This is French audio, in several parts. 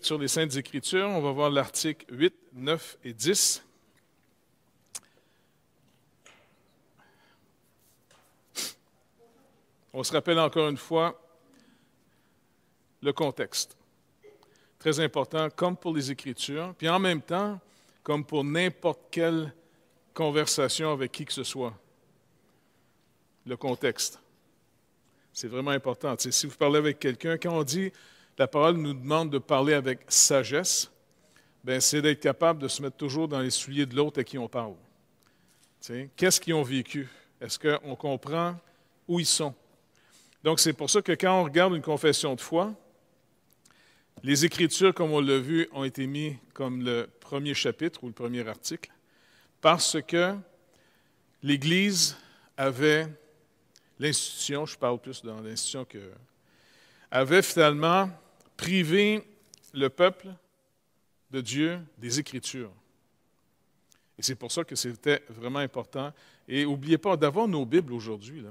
sur les Saintes Écritures. On va voir l'article 8, 9 et 10. On se rappelle encore une fois le contexte. Très important, comme pour les Écritures, puis en même temps, comme pour n'importe quelle conversation avec qui que ce soit. Le contexte. C'est vraiment important. si vous parlez avec quelqu'un, quand on dit la parole nous demande de parler avec sagesse, ben, c'est d'être capable de se mettre toujours dans les souliers de l'autre à qui on parle. Qu'est-ce qu'ils ont vécu? Est-ce qu'on comprend où ils sont? Donc, c'est pour ça que quand on regarde une confession de foi, les Écritures, comme on l'a vu, ont été mises comme le premier chapitre ou le premier article, parce que l'Église avait, l'institution, je parle plus dans l'institution que, avait finalement priver le peuple de Dieu des Écritures. Et c'est pour ça que c'était vraiment important. Et n'oubliez pas d'avoir nos Bibles aujourd'hui.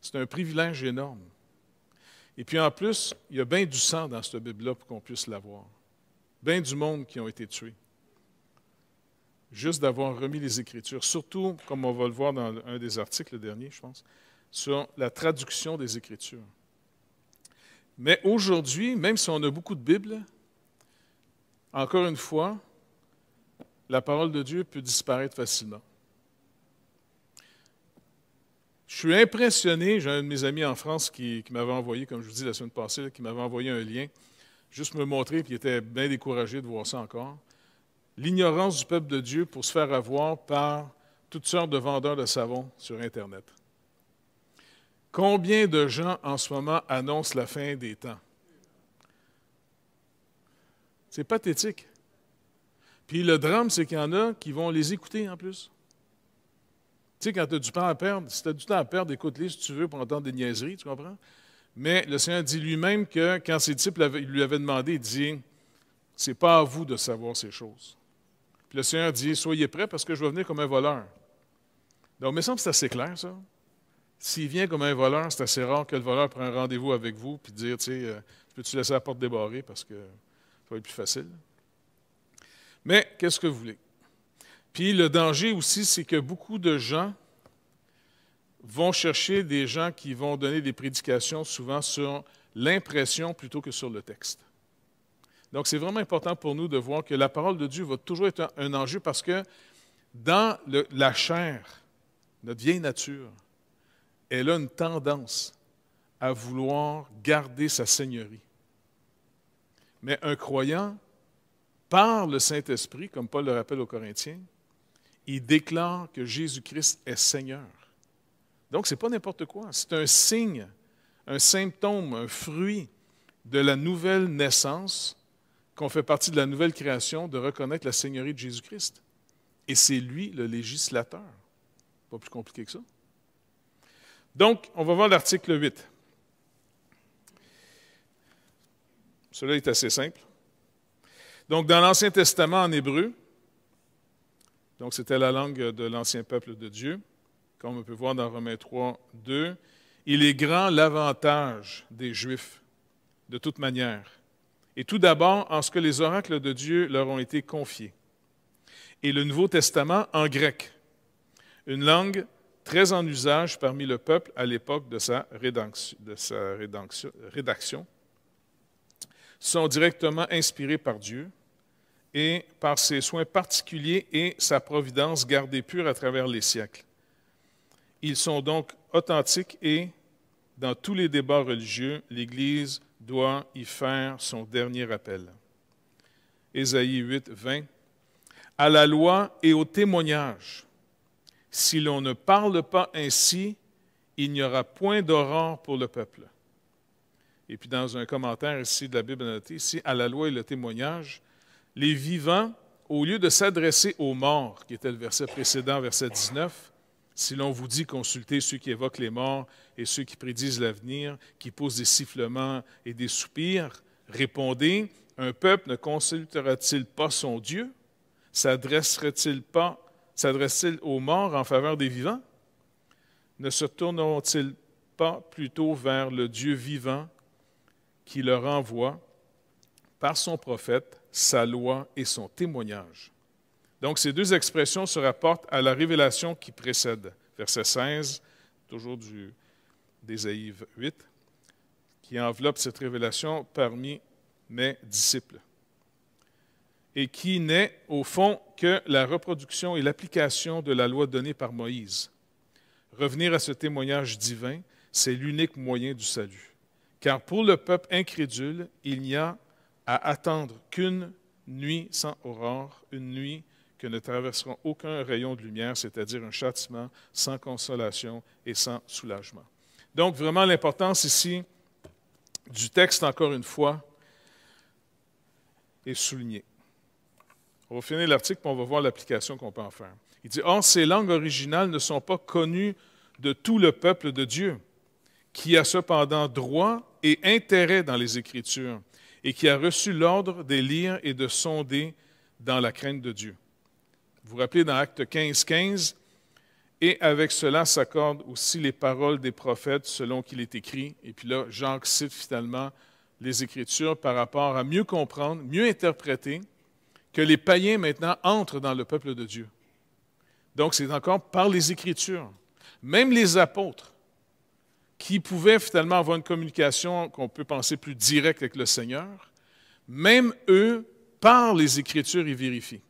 C'est un privilège énorme. Et puis en plus, il y a bien du sang dans cette Bible-là pour qu'on puisse l'avoir. Bien du monde qui ont été tués. Juste d'avoir remis les Écritures, surtout, comme on va le voir dans un des articles derniers, je pense, sur la traduction des Écritures. Mais aujourd'hui, même si on a beaucoup de Bibles, encore une fois, la parole de Dieu peut disparaître facilement. Je suis impressionné, j'ai un de mes amis en France qui, m'avait envoyé, comme je vous dis la semaine passée, qui m'avait envoyé un lien, juste me montrer, puis il était bien découragé de voir ça encore. L'ignorance du peuple de Dieu pour se faire avoir par toutes sortes de vendeurs de savon sur Internet. Combien de gens en ce moment annoncent la fin des temps? C'est pathétique. Puis le drame, c'est qu'il y en a qui vont les écouter en plus. Tu sais, quand tu as du temps à perdre, si tu as du temps à perdre, écoute-les si tu veux pour entendre des niaiseries, tu comprends? Mais le Seigneur dit lui-même que quand ces disciples lui avaient demandé, il dit C'est pas à vous de savoir ces choses. Puis le Seigneur dit Soyez prêts parce que je vais venir comme un voleur. Donc, il me semble que c'est assez clair, ça. S'il vient comme un voleur, c'est assez rare que le voleur prenne rendez-vous avec vous puis dire, tu sais, euh, peux-tu laisser la porte débarrée parce que ça va être plus facile. Mais qu'est-ce que vous voulez? Puis le danger aussi, c'est que beaucoup de gens vont chercher des gens qui vont donner des prédications souvent sur l'impression plutôt que sur le texte. Donc c'est vraiment important pour nous de voir que la parole de Dieu va toujours être un, enjeu parce que dans la chair, notre vieille nature, elle a une tendance à vouloir garder sa seigneurie. Mais un croyant, par le Saint-Esprit, comme Paul le rappelle aux Corinthiens, il déclare que Jésus-Christ est Seigneur. Donc, ce n'est pas n'importe quoi. C'est un signe, un symptôme, un fruit de la nouvelle naissance, qu'on fait partie de la nouvelle création, de reconnaître la Seigneurie de Jésus-Christ. Et c'est lui le législateur. Pas plus compliqué que ça. Donc, on va voir l'article 8. Cela est assez simple. Donc, dans l'Ancien Testament en hébreu, donc c'était la langue de l'ancien peuple de Dieu, comme on peut voir dans Romains 3, 2, il est grand l'avantage des Juifs, de toute manière, et tout d'abord en ce que les oracles de Dieu leur ont été confiés. Et le Nouveau Testament en grec, une langue très en usage parmi le peuple à l'époque de sa, rédaction, sont directement inspirés par Dieu et par ses soins particuliers et sa providence gardée pure à travers les siècles. Ils sont donc authentiques et, dans tous les débats religieux, l'Église doit y faire son dernier appel. Ésaïe 8, 20. À la loi et au témoignage si l'on ne parle pas ainsi, il n'y aura point d'aurore pour le peuple. Et puis dans un commentaire ici de la Bible notée, ici, à la loi et le témoignage, les vivants, au lieu de s'adresser aux morts, qui était le verset précédent, verset 19, si l'on vous dit consulter ceux qui évoquent les morts et ceux qui prédisent l'avenir, qui posent des sifflements et des soupirs, répondez, un peuple ne consultera-t-il pas son Dieu? sadressera t il pas sadresse t aux morts en faveur des vivants? Ne se tourneront-ils pas plutôt vers le Dieu vivant qui leur envoie par son prophète sa loi et son témoignage? Donc ces deux expressions se rapportent à la révélation qui précède. Verset 16, toujours du, d'Ésaïe 8, qui enveloppe cette révélation parmi mes disciples et qui n'est au fond que la reproduction et l'application de la loi donnée par Moïse. Revenir à ce témoignage divin, c'est l'unique moyen du salut. Car pour le peuple incrédule, il n'y a à attendre qu'une nuit sans aurore, une nuit que ne traverseront aucun rayon de lumière, c'est-à-dire un châtiment sans consolation et sans soulagement. Donc vraiment l'importance ici du texte, encore une fois, est soulignée. On va finir l'article, puis on va voir l'application qu'on peut en faire. Il dit, Or, ces langues originales ne sont pas connues de tout le peuple de Dieu, qui a cependant droit et intérêt dans les Écritures, et qui a reçu l'ordre de lire et de sonder dans la crainte de Dieu. Vous vous rappelez dans Acte 15, 15, et avec cela s'accordent aussi les paroles des prophètes selon qu'il est écrit. Et puis là, Jean cite finalement les Écritures par rapport à mieux comprendre, mieux interpréter que les païens maintenant entrent dans le peuple de Dieu. Donc c'est encore par les Écritures. Même les apôtres, qui pouvaient finalement avoir une communication qu'on peut penser plus directe avec le Seigneur, même eux, par les Écritures, ils vérifient.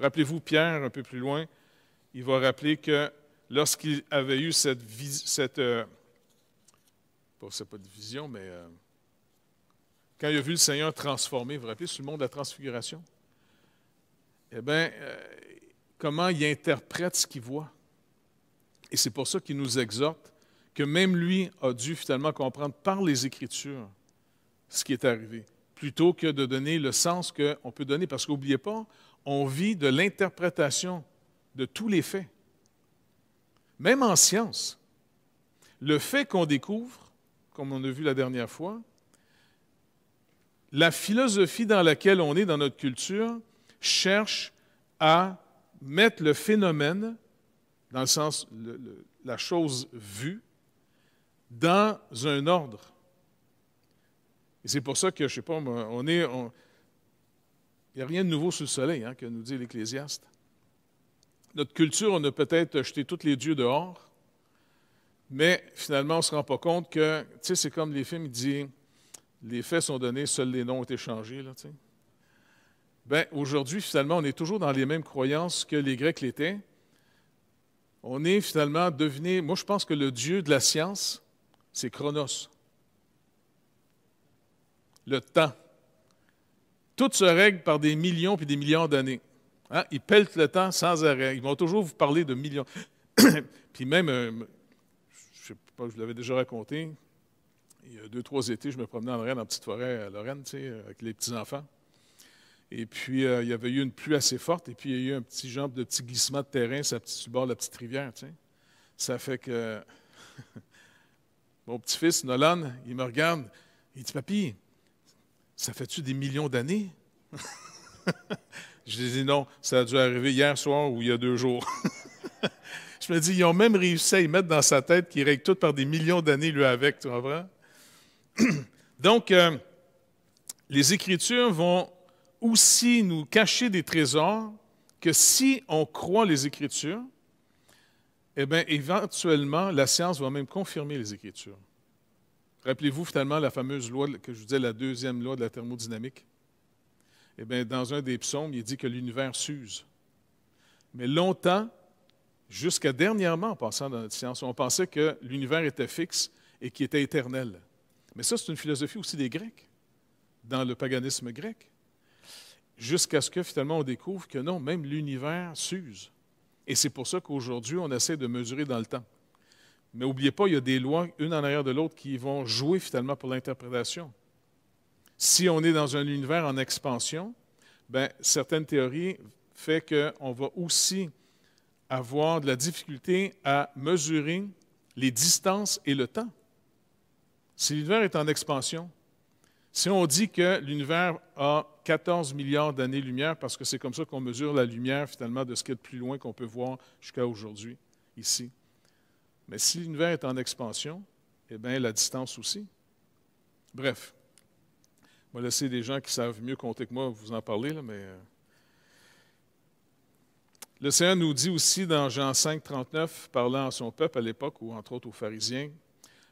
Rappelez-vous, Pierre, un peu plus loin, il va rappeler que lorsqu'il avait eu cette, cette euh, vision, mais euh, quand il a vu le Seigneur transformé, vous vous rappelez, sur le monde de la transfiguration, eh bien, euh, comment il interprète ce qu'il voit. Et c'est pour ça qu'il nous exhorte que même lui a dû finalement comprendre par les Écritures ce qui est arrivé, plutôt que de donner le sens qu'on peut donner. Parce qu'oubliez pas, on vit de l'interprétation de tous les faits. Même en science, le fait qu'on découvre, comme on a vu la dernière fois, la philosophie dans laquelle on est dans notre culture, cherche à mettre le phénomène, dans le sens, la chose vue, dans un ordre. Et c'est pour ça que, je ne sais pas, on est. il n'y a rien de nouveau sous le soleil, hein, que nous dit l'Ecclésiaste. Notre culture, on a peut-être jeté tous les dieux dehors, mais finalement, on ne se rend pas compte que, tu sais, c'est comme les films, ils disent les faits sont donnés, seuls les noms ont été changés. Là, tu sais ben, aujourd'hui, finalement, on est toujours dans les mêmes croyances que les Grecs l'étaient. On est finalement devenu, moi je pense que le Dieu de la science, c'est Chronos, le temps. Tout se règle par des millions puis des millions d'années. Hein? Ils pèlent le temps sans arrêt. Ils vont toujours vous parler de millions. puis même, euh, je ne sais pas, je vous l'avais déjà raconté, il y a deux, trois étés, je me promenais en Lorraine, en petite forêt à Lorraine, avec les petits-enfants. Et puis, euh, il y avait eu une pluie assez forte, et puis il y a eu un petit genre de petit glissement de terrain sur, le bord de la petite rivière. Ça fait que mon petit-fils, Nolan, il me regarde, il dit Papy, ça fait-tu des millions d'années Je lui dis Non, ça a dû arriver hier soir ou il y a deux jours. Je me dis, ils ont même réussi à y mettre dans sa tête qu'il règle tout par des millions d'années, lui, avec, tu vrai Donc, euh, les Écritures vont aussi nous cacher des trésors que si on croit les Écritures, eh bien, éventuellement, la science va même confirmer les Écritures. Rappelez-vous finalement la fameuse loi que je vous disais, la deuxième loi de la thermodynamique. Eh bien, dans un des psaumes, il dit que l'univers s'use. Mais longtemps, jusqu'à dernièrement, en passant dans notre science, on pensait que l'univers était fixe et qu'il était éternel. Mais ça, c'est une philosophie aussi des Grecs, dans le paganisme grec jusqu'à ce que finalement on découvre que non, même l'univers s'use. Et c'est pour ça qu'aujourd'hui, on essaie de mesurer dans le temps. Mais n'oubliez pas, il y a des lois, une en arrière de l'autre, qui vont jouer finalement pour l'interprétation. Si on est dans un univers en expansion, bien, certaines théories font qu'on va aussi avoir de la difficulté à mesurer les distances et le temps. Si l'univers est en expansion, si on dit que l'univers a 14 milliards d'années-lumière, parce que c'est comme ça qu'on mesure la lumière finalement de ce qui est plus loin qu'on peut voir jusqu'à aujourd'hui, ici. Mais si l'univers est en expansion, eh bien la distance aussi. Bref, je vais laisser des gens qui savent mieux compter que moi vous en parler, là, mais... Euh, le Seigneur nous dit aussi dans Jean 5, 39, parlant à son peuple à l'époque, ou entre autres aux pharisiens,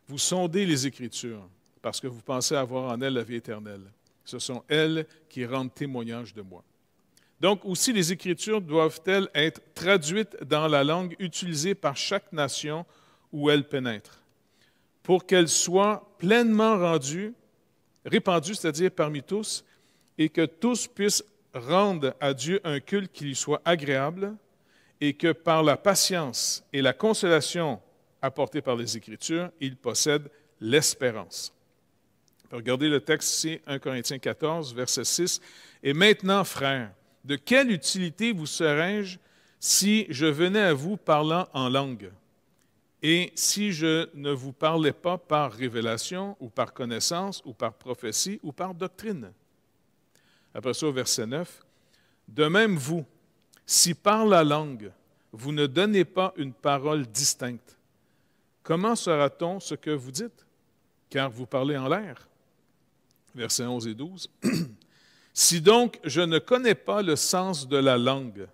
Vous sondez les Écritures parce que vous pensez avoir en elle la vie éternelle. Ce sont elles qui rendent témoignage de moi. Donc aussi les Écritures doivent-elles être traduites dans la langue utilisée par chaque nation où elles pénètrent, pour qu'elles soient pleinement rendues, répandues, c'est-à-dire parmi tous, et que tous puissent rendre à Dieu un culte qui lui soit agréable, et que par la patience et la consolation apportées par les Écritures, il possède l'espérance. Regardez le texte ici, 1 Corinthiens 14, verset 6. Et maintenant, frères, de quelle utilité vous serais-je si je venais à vous parlant en langue et si je ne vous parlais pas par révélation ou par connaissance ou par prophétie ou par doctrine? Après ça, verset 9. De même, vous, si par la langue, vous ne donnez pas une parole distincte, comment sera t on ce que vous dites? Car vous parlez en l'air versets 11 et 12. Si donc je ne connais pas le sens de la langue,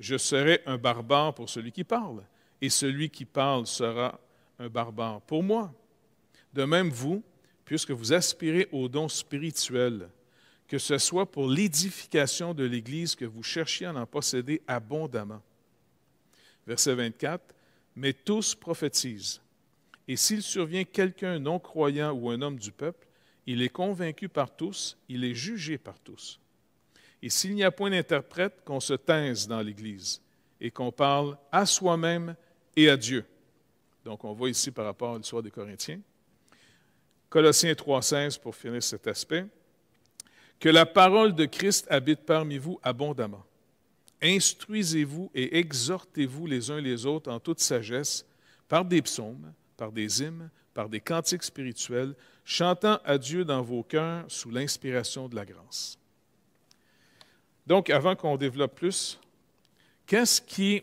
je serai un barbare pour celui qui parle, et celui qui parle sera un barbare pour moi. De même, vous, puisque vous aspirez au don spirituel que ce soit pour l'édification de l'Église que vous cherchiez à en posséder abondamment. Verset 24, Mais tous prophétisent, et s'il survient quelqu'un non croyant ou un homme du peuple, il est convaincu par tous, il est jugé par tous. Et s'il n'y a point d'interprète, qu'on se taise dans l'Église et qu'on parle à soi-même et à Dieu. Donc on voit ici par rapport à l'histoire des Corinthiens. Colossiens 3.16 pour finir cet aspect. Que la parole de Christ habite parmi vous abondamment. Instruisez-vous et exhortez-vous les uns les autres en toute sagesse par des psaumes, par des hymnes, par des cantiques spirituels, chantant à Dieu dans vos cœurs sous l'inspiration de la grâce. Donc, avant qu'on développe plus, qu'est-ce qui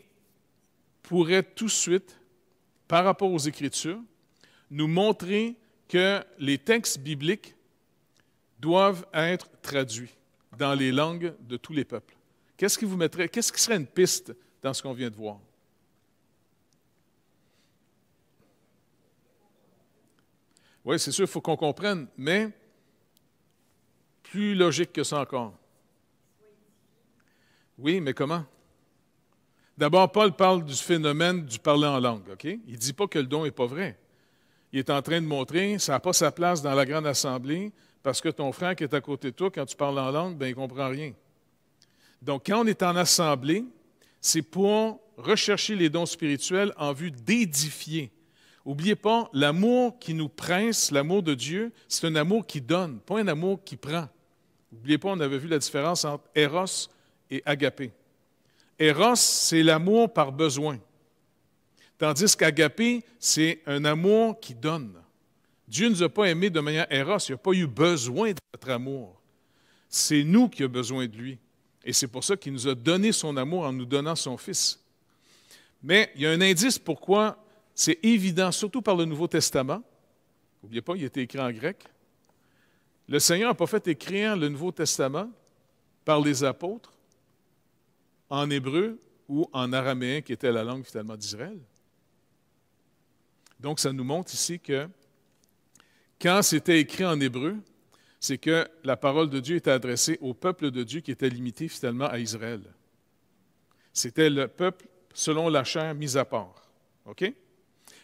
pourrait tout de suite, par rapport aux Écritures, nous montrer que les textes bibliques doivent être traduits dans les langues de tous les peuples? Qu'est-ce qui vous mettrait, qu'est-ce qui serait une piste dans ce qu'on vient de voir? Oui, c'est sûr, il faut qu'on comprenne, mais plus logique que ça encore. Oui, mais comment? D'abord, Paul parle du phénomène du parler en langue, Il ne dit pas que le don n'est pas vrai. Il est en train de montrer, ça n'a pas sa place dans la grande assemblée, parce que ton frère qui est à côté de toi, quand tu parles en langue, ben, il ne comprend rien. Donc, quand on est en assemblée, c'est pour rechercher les dons spirituels en vue d'édifier Oubliez pas, l'amour qui nous prince, l'amour de Dieu, c'est un amour qui donne, pas un amour qui prend. N'oubliez pas, on avait vu la différence entre Eros et Agapé. Eros, c'est l'amour par besoin. Tandis qu'agapé, c'est un amour qui donne. Dieu ne nous a pas aimés de manière Eros, il n'a pas eu besoin de notre amour. C'est nous qui avons besoin de lui. Et c'est pour ça qu'il nous a donné son amour en nous donnant son Fils. Mais il y a un indice pourquoi c'est évident, surtout par le Nouveau Testament. N'oubliez pas, il était écrit en grec. Le Seigneur a pas fait écrire le Nouveau Testament par les apôtres en hébreu ou en araméen, qui était la langue finalement d'Israël. Donc, ça nous montre ici que quand c'était écrit en hébreu, c'est que la parole de Dieu était adressée au peuple de Dieu qui était limité finalement à Israël. C'était le peuple selon la chair mis à part. OK?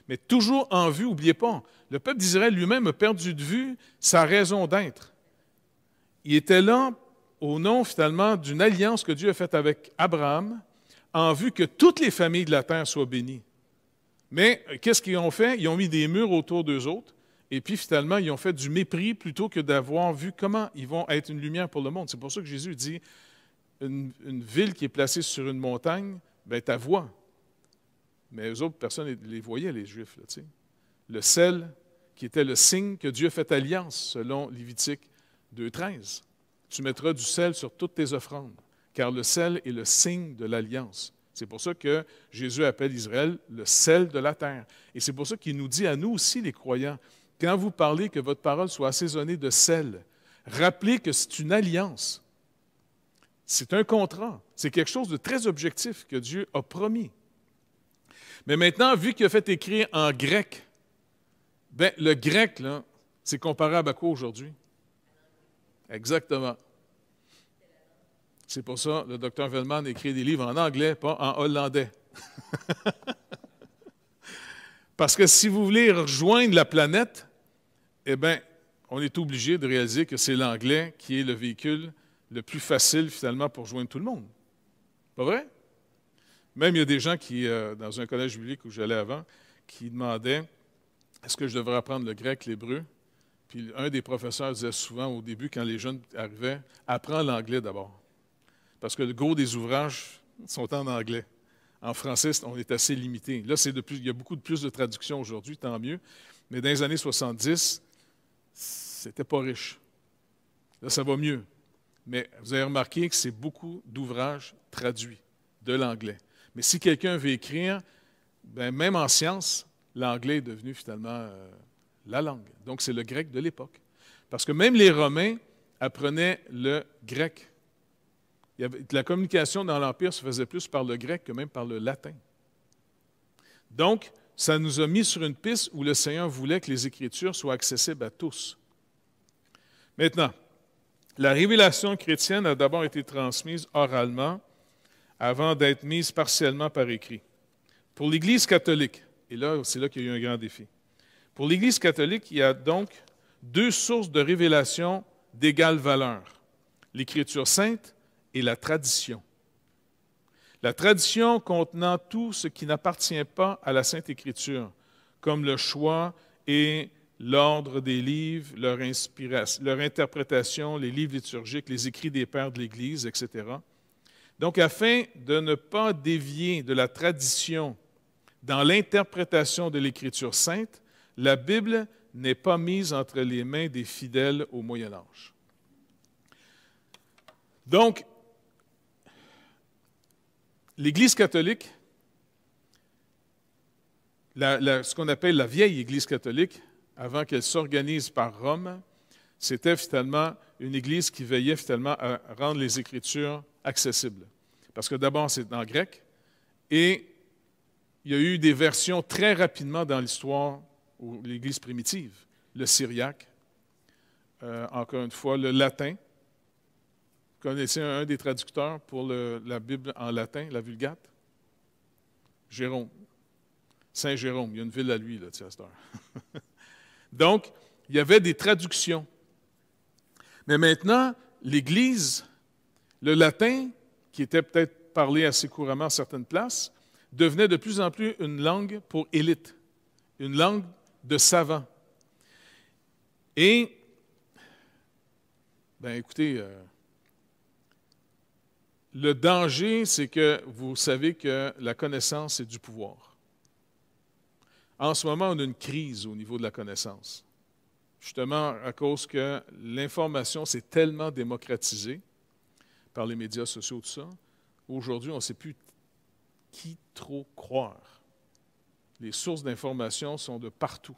mais toujours en vue, n'oubliez pas, le peuple d'Israël lui-même a perdu de vue sa raison d'être. Il était là au nom finalement d'une alliance que Dieu a faite avec Abraham, en vue que toutes les familles de la terre soient bénies. Mais euh, qu'est-ce qu'ils ont fait? Ils ont mis des murs autour d'eux autres, et puis finalement, ils ont fait du mépris plutôt que d'avoir vu comment ils vont être une lumière pour le monde. C'est pour ça que Jésus dit, une, ville qui est placée sur une montagne, ben, ta voix, mais eux autres, personne ne les voyait, les Juifs. Là, le sel, qui était le signe que Dieu fait alliance, selon Lévitique 2.13. Tu mettras du sel sur toutes tes offrandes, car le sel est le signe de l'alliance. C'est pour ça que Jésus appelle Israël le sel de la terre. Et c'est pour ça qu'il nous dit à nous aussi, les croyants, quand vous parlez que votre parole soit assaisonnée de sel, rappelez que c'est une alliance. C'est un contrat. C'est quelque chose de très objectif que Dieu a promis. Mais maintenant, vu qu'il a fait écrire en grec, ben, le grec, c'est comparable à quoi aujourd'hui? Exactement. C'est pour ça que le docteur Vellman écrit des livres en anglais, pas en hollandais. Parce que si vous voulez rejoindre la planète, eh bien, on est obligé de réaliser que c'est l'anglais qui est le véhicule le plus facile finalement pour joindre tout le monde. Pas vrai? Même il y a des gens qui, euh, dans un collège biblique où j'allais avant, qui demandaient est-ce que je devrais apprendre le grec, l'hébreu Puis un des professeurs disait souvent au début, quand les jeunes arrivaient, apprends l'anglais d'abord. Parce que le gros des ouvrages sont en anglais. En français, on est assez limité. Là, il y a beaucoup de plus de traductions aujourd'hui, tant mieux. Mais dans les années 70, c'était pas riche. Là, ça va mieux. Mais vous avez remarqué que c'est beaucoup d'ouvrages traduits de l'anglais. Mais si quelqu'un veut écrire, ben, même en science, l'anglais est devenu finalement euh, la langue. Donc c'est le grec de l'époque. Parce que même les Romains apprenaient le grec. la communication dans l'Empire se faisait plus par le grec que même par le latin. Donc, ça nous a mis sur une piste où le Seigneur voulait que les Écritures soient accessibles à tous. Maintenant, la révélation chrétienne a d'abord été transmise oralement avant d'être mise partiellement par écrit. Pour l'Église catholique, et là, c'est là qu'il y a eu un grand défi. Pour l'Église catholique, il y a donc deux sources de révélation d'égale valeur, l'Écriture sainte et la tradition. La tradition contenant tout ce qui n'appartient pas à la Sainte Écriture, comme le choix et l'ordre des livres, leur, leur interprétation, les livres liturgiques, les écrits des pères de l'Église, etc. Donc, afin de ne pas dévier de la tradition dans l'interprétation de l'Écriture sainte, la Bible n'est pas mise entre les mains des fidèles au Moyen Âge. Donc, l'Église catholique, ce qu'on appelle la vieille Église catholique, avant qu'elle s'organise par Rome, c'était finalement une Église qui veillait finalement à rendre les Écritures accessible. Parce que d'abord, c'est en grec, et il y a eu des versions très rapidement dans l'histoire ou l'Église primitive, le syriaque, euh, encore une fois, le latin. Vous connaissez un, des traducteurs pour la Bible en latin, la Vulgate? Jérôme. Saint Jérôme, il y a une ville à lui, là, Donc, il y avait des traductions. Mais maintenant, l'Église le latin, qui était peut-être parlé assez couramment à certaines places, devenait de plus en plus une langue pour élite, une langue de savants. Et, ben écoutez, euh, le danger, c'est que vous savez que la connaissance est du pouvoir. En ce moment, on a une crise au niveau de la connaissance, justement à cause que l'information s'est tellement démocratisée par les médias sociaux, tout ça, aujourd'hui, on ne sait plus qui trop croire. Les sources d'information sont de partout.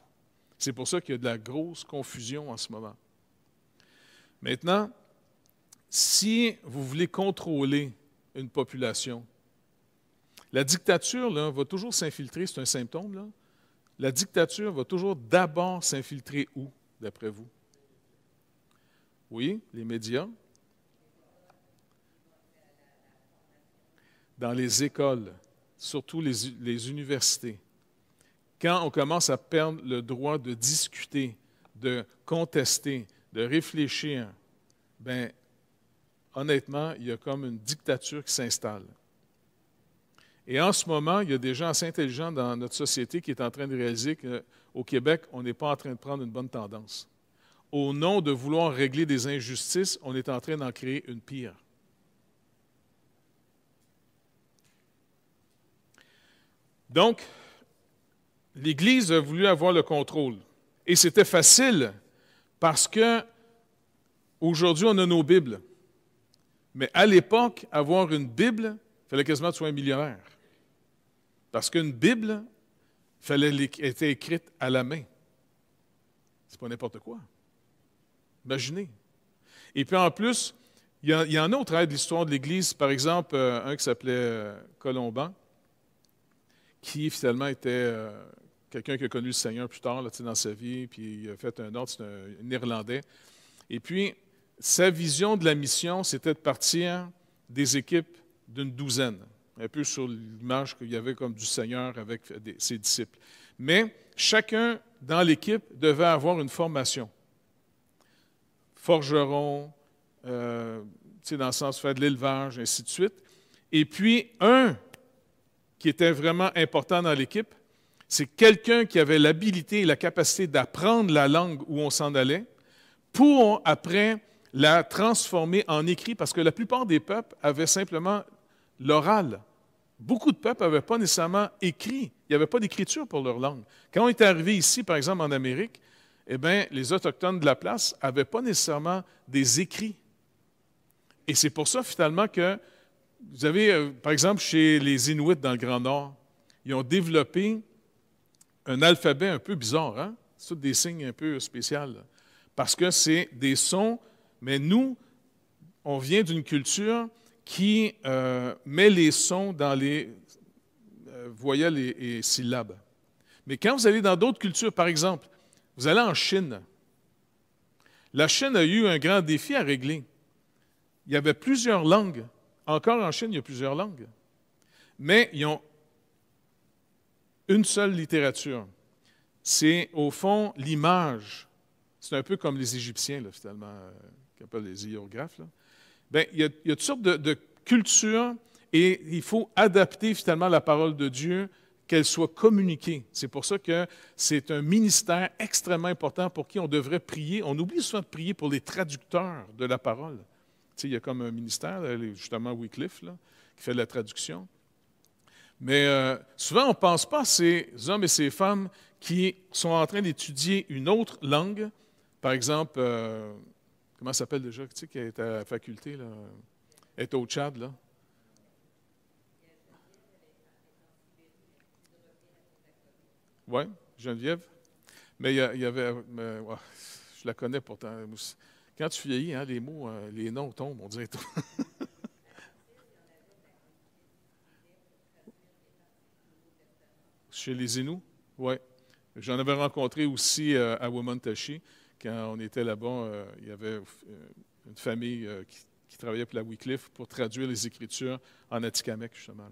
C'est pour ça qu'il y a de la grosse confusion en ce moment. Maintenant, si vous voulez contrôler une population, la dictature va toujours s'infiltrer, c'est un symptôme. La dictature va toujours d'abord s'infiltrer où, d'après vous? Oui, les médias, dans les écoles, surtout les, universités, quand on commence à perdre le droit de discuter, de contester, de réfléchir, ben honnêtement, il y a comme une dictature qui s'installe. Et en ce moment, il y a des gens assez intelligents dans notre société qui est en train de réaliser qu'au Québec, on n'est pas en train de prendre une bonne tendance. Au nom de vouloir régler des injustices, on est en train d'en créer une pire. Donc, l'Église a voulu avoir le contrôle. Et c'était facile parce que aujourd'hui, on a nos Bibles. Mais à l'époque, avoir une Bible, il fallait quasiment être un millionnaire. Parce qu'une Bible, fallait était écrite à la main. C'est pas n'importe quoi. Imaginez. Et puis en plus, il y, en a autre travers de l'histoire de l'Église, par exemple, euh, un qui s'appelait euh, Colomban, qui finalement était euh, quelqu'un qui a connu le Seigneur plus tard là, dans sa vie, puis il a fait un autre, c'est un, Irlandais. Et puis, sa vision de la mission, c'était de partir des équipes d'une douzaine, un peu sur l'image qu'il y avait comme du Seigneur avec ses disciples. Mais chacun dans l'équipe devait avoir une formation. Forgeron, euh, dans le sens de faire de l'élevage, ainsi de suite. Et puis, un qui était vraiment important dans l'équipe, c'est quelqu'un qui avait l'habilité et la capacité d'apprendre la langue où on s'en allait pour après la transformer en écrit, parce que la plupart des peuples avaient simplement l'oral. Beaucoup de peuples n'avaient pas nécessairement écrit, il n'y avait pas d'écriture pour leur langue. Quand on est arrivé ici, par exemple en Amérique, eh bien, les Autochtones de la place n'avaient pas nécessairement des écrits. Et c'est pour ça, finalement, que vous avez, euh, par exemple, chez les Inuits dans le Grand Nord, ils ont développé un alphabet un peu bizarre, hein? C'est des signes un peu spéciaux, parce que c'est des sons, mais nous, on vient d'une culture qui euh, met les sons dans les euh, voyelles et syllabes. Mais quand vous allez dans d'autres cultures, par exemple, vous allez en Chine, la Chine a eu un grand défi à régler. Il y avait plusieurs langues encore en Chine, il y a plusieurs langues. Mais ils ont une seule littérature. C'est au fond l'image. C'est un peu comme les Égyptiens, finalement, euh, qui appellent les hiérographes. Ben, il, y a, toutes sortes de cultures et il faut adapter finalement la parole de Dieu qu'elle soit communiquée. C'est pour ça que c'est un ministère extrêmement important pour qui on devrait prier. On oublie souvent de prier pour les traducteurs de la parole il y a comme un ministère, justement Wycliffe, là, qui fait de la traduction. Mais euh, souvent, on ne pense pas à ces hommes et ces femmes qui sont en train d'étudier une autre langue. Par exemple, euh, comment s'appelle déjà, qui est à la faculté, là, est au Tchad, là? Oui, Geneviève. Mais il y, avait. je la connais pourtant. Quand tu vieillis, hein, les mots, euh, les noms tombent, on dirait tout. Chez les Inuits, oui. J'en avais rencontré aussi euh, à Womontashi. Quand on était là-bas, euh, il y avait une famille qui, travaillait pour la Wycliffe pour traduire les Écritures en Atikamek, justement.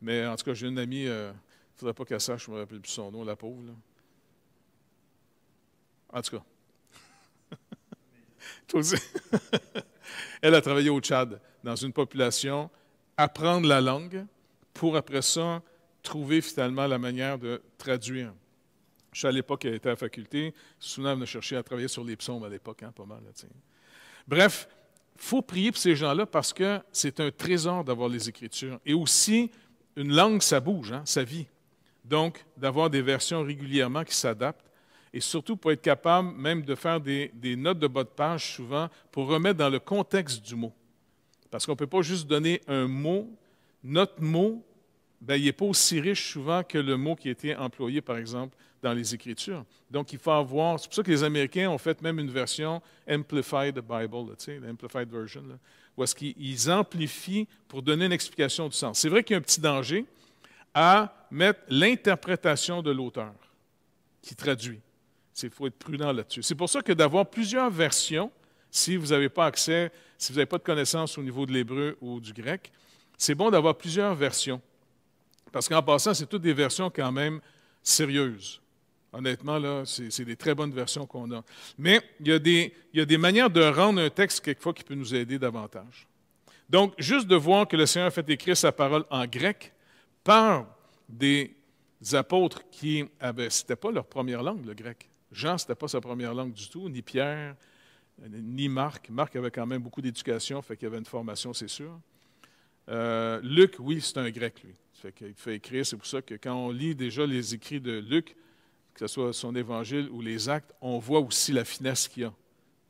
Mais en tout cas, j'ai une amie, il ne faudrait pas qu'elle sache, je ne me rappelle plus son nom, la pauvre. En tout cas, Elle a travaillé au Tchad, dans une population, apprendre la langue pour après ça trouver finalement la manière de traduire. Je suis à l'époque, était à la faculté. Soudain, venait chercher à travailler sur les psaumes à l'époque, hein, pas mal. Bref, il faut prier pour ces gens-là parce que c'est un trésor d'avoir les Écritures. Et aussi, une langue, ça bouge, hein, ça vit. Donc, d'avoir des versions régulièrement qui s'adaptent, et surtout pour être capable même de faire des, notes de bas de page souvent pour remettre dans le contexte du mot. Parce qu'on ne peut pas juste donner un mot. Notre mot, ben, il n'est pas aussi riche souvent que le mot qui a été employé, par exemple, dans les Écritures. Donc, il faut avoir. C'est pour ça que les Américains ont fait même une version Amplified Bible, tu sais, l'Amplified Version, où est-ce qu'ils amplifient pour donner une explication du sens. C'est vrai qu'il y a un petit danger à mettre l'interprétation de l'auteur qui traduit. Il faut être prudent là-dessus. C'est pour ça que d'avoir plusieurs versions, si vous n'avez pas accès, si vous n'avez pas de connaissances au niveau de l'hébreu ou du grec, c'est bon d'avoir plusieurs versions. Parce qu'en passant, c'est toutes des versions quand même sérieuses. Honnêtement, là, c'est des très bonnes versions qu'on a. Mais il y a, des, il y a des manières de rendre un texte quelquefois qui peut nous aider davantage. Donc, juste de voir que le Seigneur a fait écrire sa parole en grec par des apôtres qui avaient, c'était pas leur première langue, le grec. Jean, ce n'était pas sa première langue du tout, ni Pierre, ni Marc. Marc avait quand même beaucoup d'éducation, fait qu'il avait une formation, c'est sûr. Euh, Luc, oui, c'est un grec, lui. Fait qu'il fait écrire, c'est pour ça que quand on lit déjà les écrits de Luc, que ce soit son évangile ou les actes, on voit aussi la finesse qu'il a.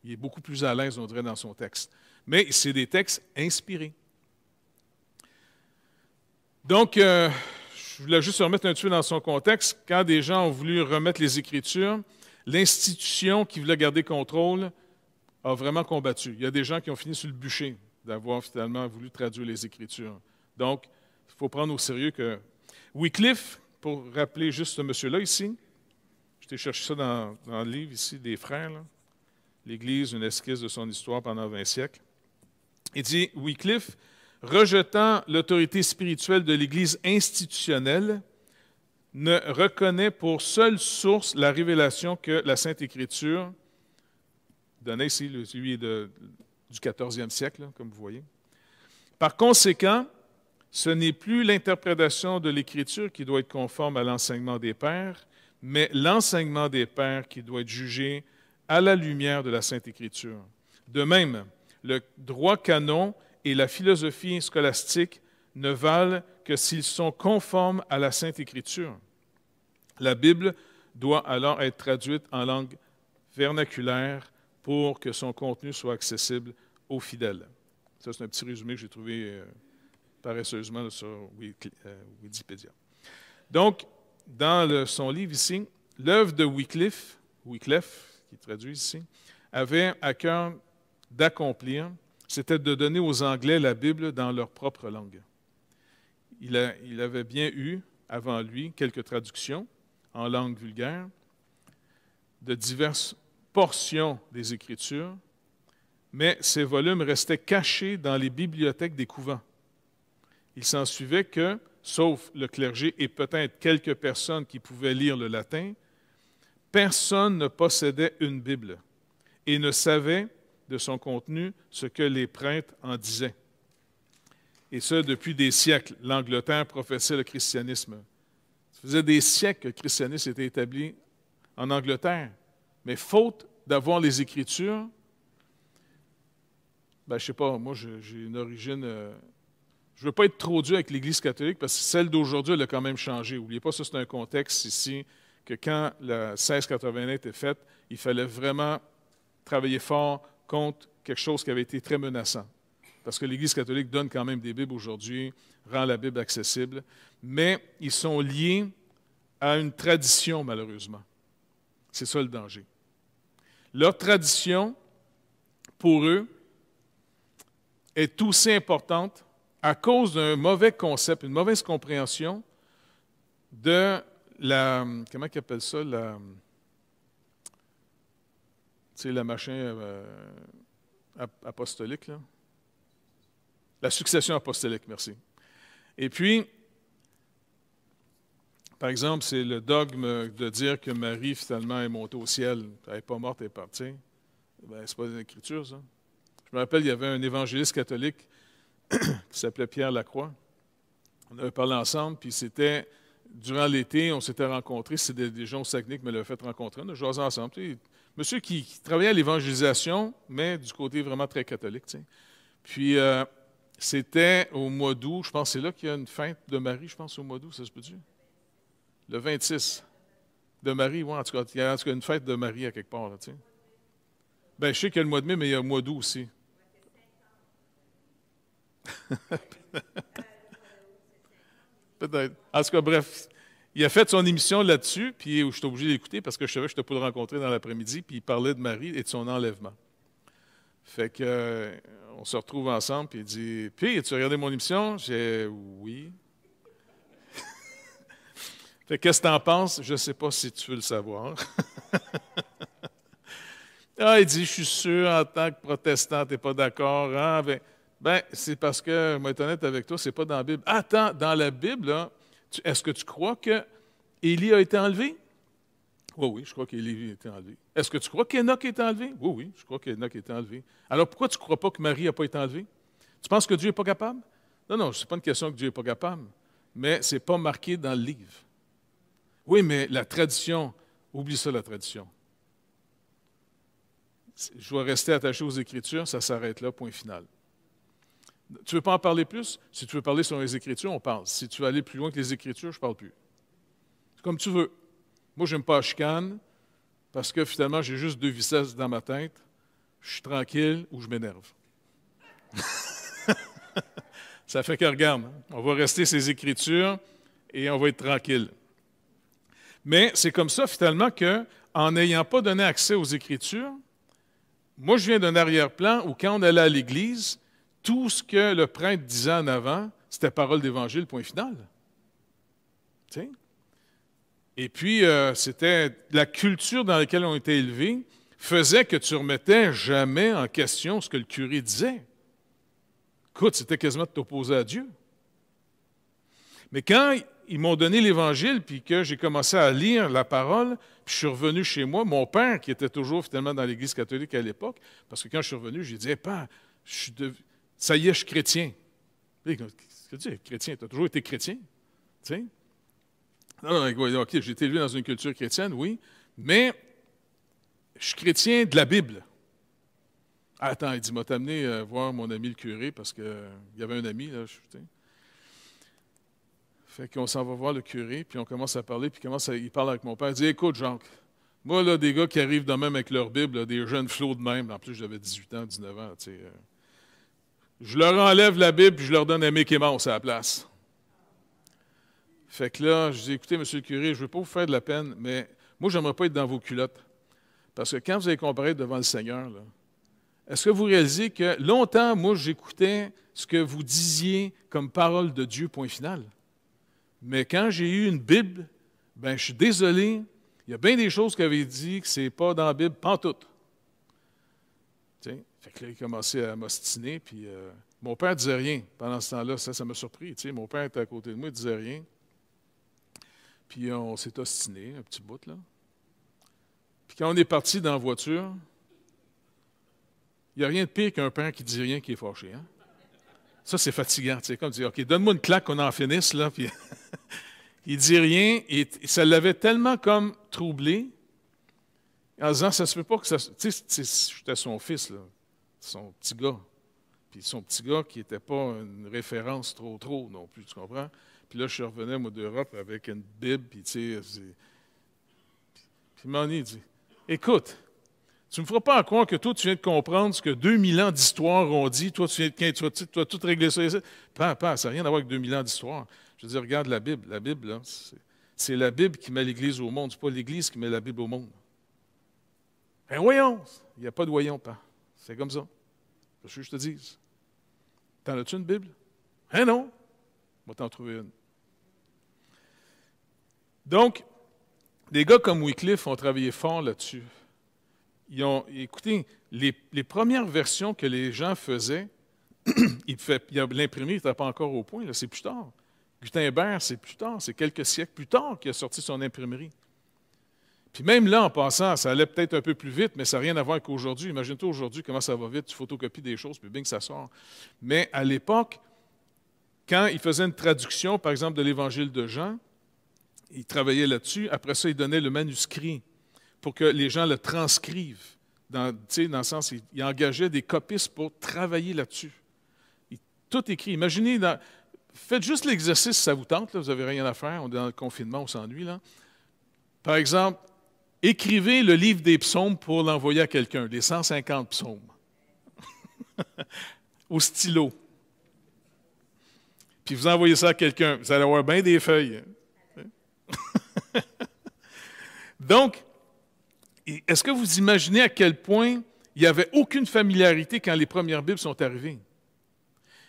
Il est beaucoup plus à l'aise, on dirait, dans son texte. Mais c'est des textes inspirés. Donc, euh, je voulais juste remettre un petit peu dans son contexte. Quand des gens ont voulu remettre les Écritures, L'institution qui voulait garder contrôle a vraiment combattu. Il y a des gens qui ont fini sur le bûcher d'avoir finalement voulu traduire les Écritures. Donc, il faut prendre au sérieux que Wycliffe, pour rappeler juste ce monsieur-là ici, je t'ai cherché ça dans, le livre ici des frères, l'Église, une esquisse de son histoire pendant 20 siècles. Il dit, Wycliffe, rejetant l'autorité spirituelle de l'Église institutionnelle, ne reconnaît pour seule source la révélation que la Sainte Écriture, donnée ici, est du 14e siècle, comme vous voyez. Par conséquent, ce n'est plus l'interprétation de l'Écriture qui doit être conforme à l'enseignement des Pères, mais l'enseignement des Pères qui doit être jugé à la lumière de la Sainte Écriture. De même, le droit canon et la philosophie scolastique ne valent que s'ils sont conformes à la Sainte Écriture. La Bible doit alors être traduite en langue vernaculaire pour que son contenu soit accessible aux fidèles. Ça, c'est un petit résumé que j'ai trouvé euh, paresseusement sur euh, Wikipédia. Donc, dans son livre ici, l'œuvre de Wycliffe, Wycliffe, qui traduit ici, avait à cœur d'accomplir, c'était de donner aux Anglais la Bible dans leur propre langue. il avait bien eu, avant lui, quelques traductions, en langue vulgaire, de diverses portions des Écritures, mais ces volumes restaient cachés dans les bibliothèques des couvents. Il s'ensuivait que, sauf le clergé et peut-être quelques personnes qui pouvaient lire le latin, personne ne possédait une Bible et ne savait de son contenu ce que les prêtres en disaient. Et ce, depuis des siècles, l'Angleterre professait le christianisme faisait des siècles que le christianisme était établi en Angleterre. Mais faute d'avoir les Écritures, ben, je ne sais pas, moi j'ai une origine. Euh, je ne veux pas être trop dur avec l'Église catholique parce que celle d'aujourd'hui, elle a quand même changé. N'oubliez pas, ça c'est un contexte ici que quand la 1689 était faite, il fallait vraiment travailler fort contre quelque chose qui avait été très menaçant. Parce que l'Église catholique donne quand même des Bibles aujourd'hui, rend la Bible accessible mais ils sont liés à une tradition, malheureusement. C'est ça le danger. Leur tradition, pour eux, est aussi importante à cause d'un mauvais concept, une mauvaise compréhension de la. Comment ils appellent ça? La. la machin euh, apostolique, là. La succession apostolique, merci. Et puis, par exemple, c'est le dogme de dire que Marie, finalement, est montée au ciel. Elle n'est pas morte, elle est partie. Ben, c'est pas une écriture, ça. Je me rappelle, il y avait un évangéliste catholique qui s'appelait Pierre Lacroix. On avait parlé ensemble, puis c'était durant l'été, on s'était rencontrés. C'est des, gens au Saguenay qui me l'avaient fait rencontrer. On a joué ensemble. Monsieur qui, travaillait à l'évangélisation, mais du côté vraiment très catholique. Puis euh, c'était au mois d'août, je pense que c'est là qu'il y a une feinte de Marie, je pense, au mois d'août, ça se peut dire le 26 de Marie, ouais, en tout cas, il y a une fête de Marie à quelque part. Là, ben, je sais qu'il y a le mois de mai, mais il y a le mois d'août aussi. Peut-être. En tout cas, bref, il a fait son émission là-dessus, puis je suis obligé d'écouter parce que je savais que je pas le rencontrer dans l'après-midi, puis il parlait de Marie et de son enlèvement. Fait que euh, on se retrouve ensemble, puis il dit Puis, tu regardé mon émission J'ai Oui qu'est-ce que tu en penses? Je ne sais pas si tu veux le savoir. ah, il dit, je suis sûr, en tant que protestant, tu n'es pas d'accord. Hein? Ben, ben c'est parce que, moi, être honnête avec toi, ce n'est pas dans la Bible. Attends, dans la Bible, est-ce que tu crois que Élie a été enlevé? Oui, oui, je crois qu'Élie a été enlevé. Est-ce que tu crois qu'Enoch a été enlevé? Oui, oui, je crois qu'Enoch a été enlevé. Alors, pourquoi tu ne crois pas que Marie n'a pas été enlevée? Tu penses que Dieu n'est pas capable? Non, non, ce n'est pas une question que Dieu n'est pas capable, mais ce n'est pas marqué dans le livre. Oui, mais la tradition, oublie ça, la tradition. Je dois rester attaché aux Écritures, ça s'arrête là, point final. Tu ne veux pas en parler plus? Si tu veux parler sur les Écritures, on parle. Si tu veux aller plus loin que les Écritures, je ne parle plus. Comme tu veux. Moi, je n'aime pas chicane parce que finalement, j'ai juste deux vices dans ma tête. Je suis tranquille ou je m'énerve. ça fait que regarde, on va rester ces Écritures et on va être tranquille. Mais c'est comme ça, finalement, que en n'ayant pas donné accès aux Écritures, moi, je viens d'un arrière-plan où, quand on allait à l'Église, tout ce que le prêtre disait en avant, c'était parole d'Évangile, point final. Et puis, euh, c'était la culture dans laquelle on était élevé faisait que tu remettais jamais en question ce que le curé disait. Écoute, c'était quasiment de t'opposer à Dieu. Mais quand ils m'ont donné l'Évangile, puis que j'ai commencé à lire la parole, puis je suis revenu chez moi. Mon père, qui était toujours finalement dans l'Église catholique à l'époque, parce que quand je suis revenu, j'ai dit hey, Père, je ça y est, je suis chrétien. Qu'est-ce que tu dis, chrétien Tu as toujours été chrétien Non, non, OK, j'ai été élevé dans une culture chrétienne, oui, mais je suis chrétien de la Bible. Attends, il dit, m'a t'amener euh, voir mon ami le curé parce qu'il euh, y avait un ami, là, je, fait qu'on s'en va voir le curé, puis on commence à parler, puis commence il parle avec mon père. Il dit Écoute, Jean, moi, là, des gars qui arrivent de même avec leur Bible, des jeunes flots de même, en plus, j'avais 18 ans, 19 ans, tu sais, euh, je leur enlève la Bible, puis je leur donne un Mickey Mouse à la place. Fait que là, je dis Écoutez, monsieur le curé, je ne veux pas vous faire de la peine, mais moi, j'aimerais pas être dans vos culottes. Parce que quand vous allez comparer devant le Seigneur, est-ce que vous réalisez que longtemps, moi, j'écoutais ce que vous disiez comme parole de Dieu, point final? Mais quand j'ai eu une Bible, ben, je suis désolé, il y a bien des choses qu'il avait dit que ce n'est pas dans la Bible, pas toutes. Fait que là, il à m'ostiner, puis euh, mon père ne disait rien pendant ce temps-là. Ça, ça m'a surpris. Mon père était à côté de moi, il ne disait rien. Puis on s'est ostiné un petit bout, là. Puis quand on est parti dans la voiture, il n'y a rien de pire qu'un père qui dit rien qui est fâché. Hein? Ça, c'est fatigant. tu sais, comme dire, OK, donne-moi une claque qu'on en finisse, là. Puis il dit rien. Et ça l'avait tellement comme troublé, en disant, ça se peut pas que ça... Tu sais, j'étais son fils, là, son petit gars. Puis son petit gars qui n'était pas une référence trop, trop non plus, tu comprends? Puis là, je revenais, moi, d'Europe avec une Bible, puis tu sais... Puis, puis dit, écoute, tu ne me feras pas croire que toi, tu viens de comprendre ce que 2000 ans d'histoire ont dit. Toi, tu viens de quinze toi, tu, tout régler ça. Pas, pas, ça n'a rien à voir avec 2000 ans d'histoire. Je veux dire, regarde la Bible. La Bible, c'est la Bible qui met l'Église au monde. Ce n'est pas l'Église qui met la Bible au monde. Un ben voyons! Il n'y a pas de voyons, pas. C'est comme ça. Je veux que je te dise. T'en as-tu une Bible? Hein, non? Moi, t'en trouver une. Donc, des gars comme Wycliffe ont travaillé fort là-dessus écoutez, les, premières versions que les gens faisaient, il n'était pas encore au point, là, c'est plus tard. Gutenberg, c'est plus tard, c'est quelques siècles plus tard qu'il a sorti son imprimerie. Puis même là, en passant, ça allait peut-être un peu plus vite, mais ça n'a rien à voir qu'aujourd'hui. Imagine-toi aujourd'hui comment ça va vite, tu photocopies des choses, puis bing, ça sort. Mais à l'époque, quand il faisait une traduction, par exemple, de l'évangile de Jean, il travaillait là-dessus. Après ça, il donnait le manuscrit pour que les gens le transcrivent. Dans, dans le sens, il, il, engageait des copistes pour travailler là-dessus. Tout écrit. Imaginez, faites juste l'exercice si ça vous tente, vous n'avez rien à faire, on est dans le confinement, on s'ennuie. Par exemple, écrivez le livre des psaumes pour l'envoyer à quelqu'un, les 150 psaumes, au stylo. Puis vous envoyez ça à quelqu'un, vous allez avoir bien des feuilles. Hein. Donc, est-ce que vous imaginez à quel point il n'y avait aucune familiarité quand les premières Bibles sont arrivées?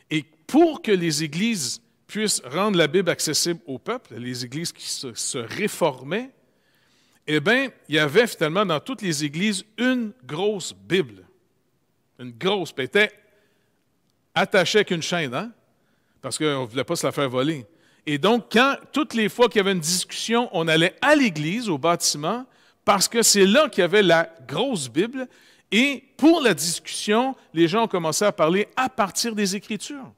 Et pour que les églises puissent rendre la Bible accessible au peuple, les églises qui se, réformaient, eh bien, il y avait finalement dans toutes les églises une grosse Bible. Une grosse, elle était attachée avec une chaîne, hein? parce qu'on ne voulait pas se la faire voler. Et donc, quand toutes les fois qu'il y avait une discussion, on allait à l'église, au bâtiment, parce que c'est là qu'il y avait la grosse Bible. Et pour la discussion, les gens ont commencé à parler à partir des Écritures.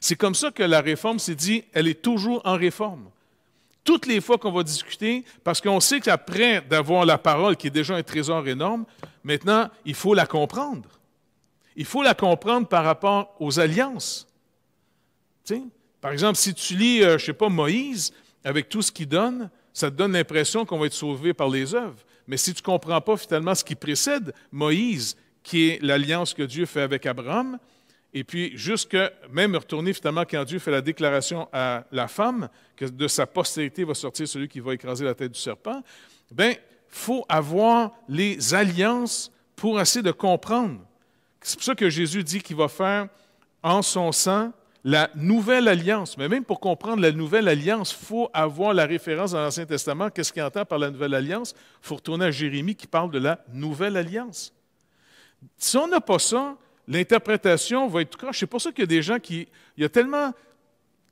C'est comme ça que la réforme s'est dit, elle est toujours en réforme. Toutes les fois qu'on va discuter, parce qu'on sait qu'après d'avoir la parole, qui est déjà un trésor énorme, maintenant, il faut la comprendre. Il faut la comprendre par rapport aux alliances. par exemple, si tu lis, euh, je ne sais pas, Moïse, avec tout ce qu'il donne, ça te donne l'impression qu'on va être sauvé par les œuvres. Mais si tu ne comprends pas finalement ce qui précède Moïse, qui est l'alliance que Dieu fait avec Abraham, et puis jusque même retourner finalement quand Dieu fait la déclaration à la femme que de sa postérité va sortir celui qui va écraser la tête du serpent, ben faut avoir les alliances pour essayer de comprendre. C'est pour ça que Jésus dit qu'il va faire en son sang la nouvelle alliance. Mais même pour comprendre la nouvelle alliance, il faut avoir la référence dans l'Ancien Testament. Qu'est-ce qu'il entend par la nouvelle alliance? Il faut retourner à Jérémie qui parle de la nouvelle alliance. Si on n'a pas ça, l'interprétation va être croche. C'est pour ça qu'il y a des gens qui... Il y a tellement...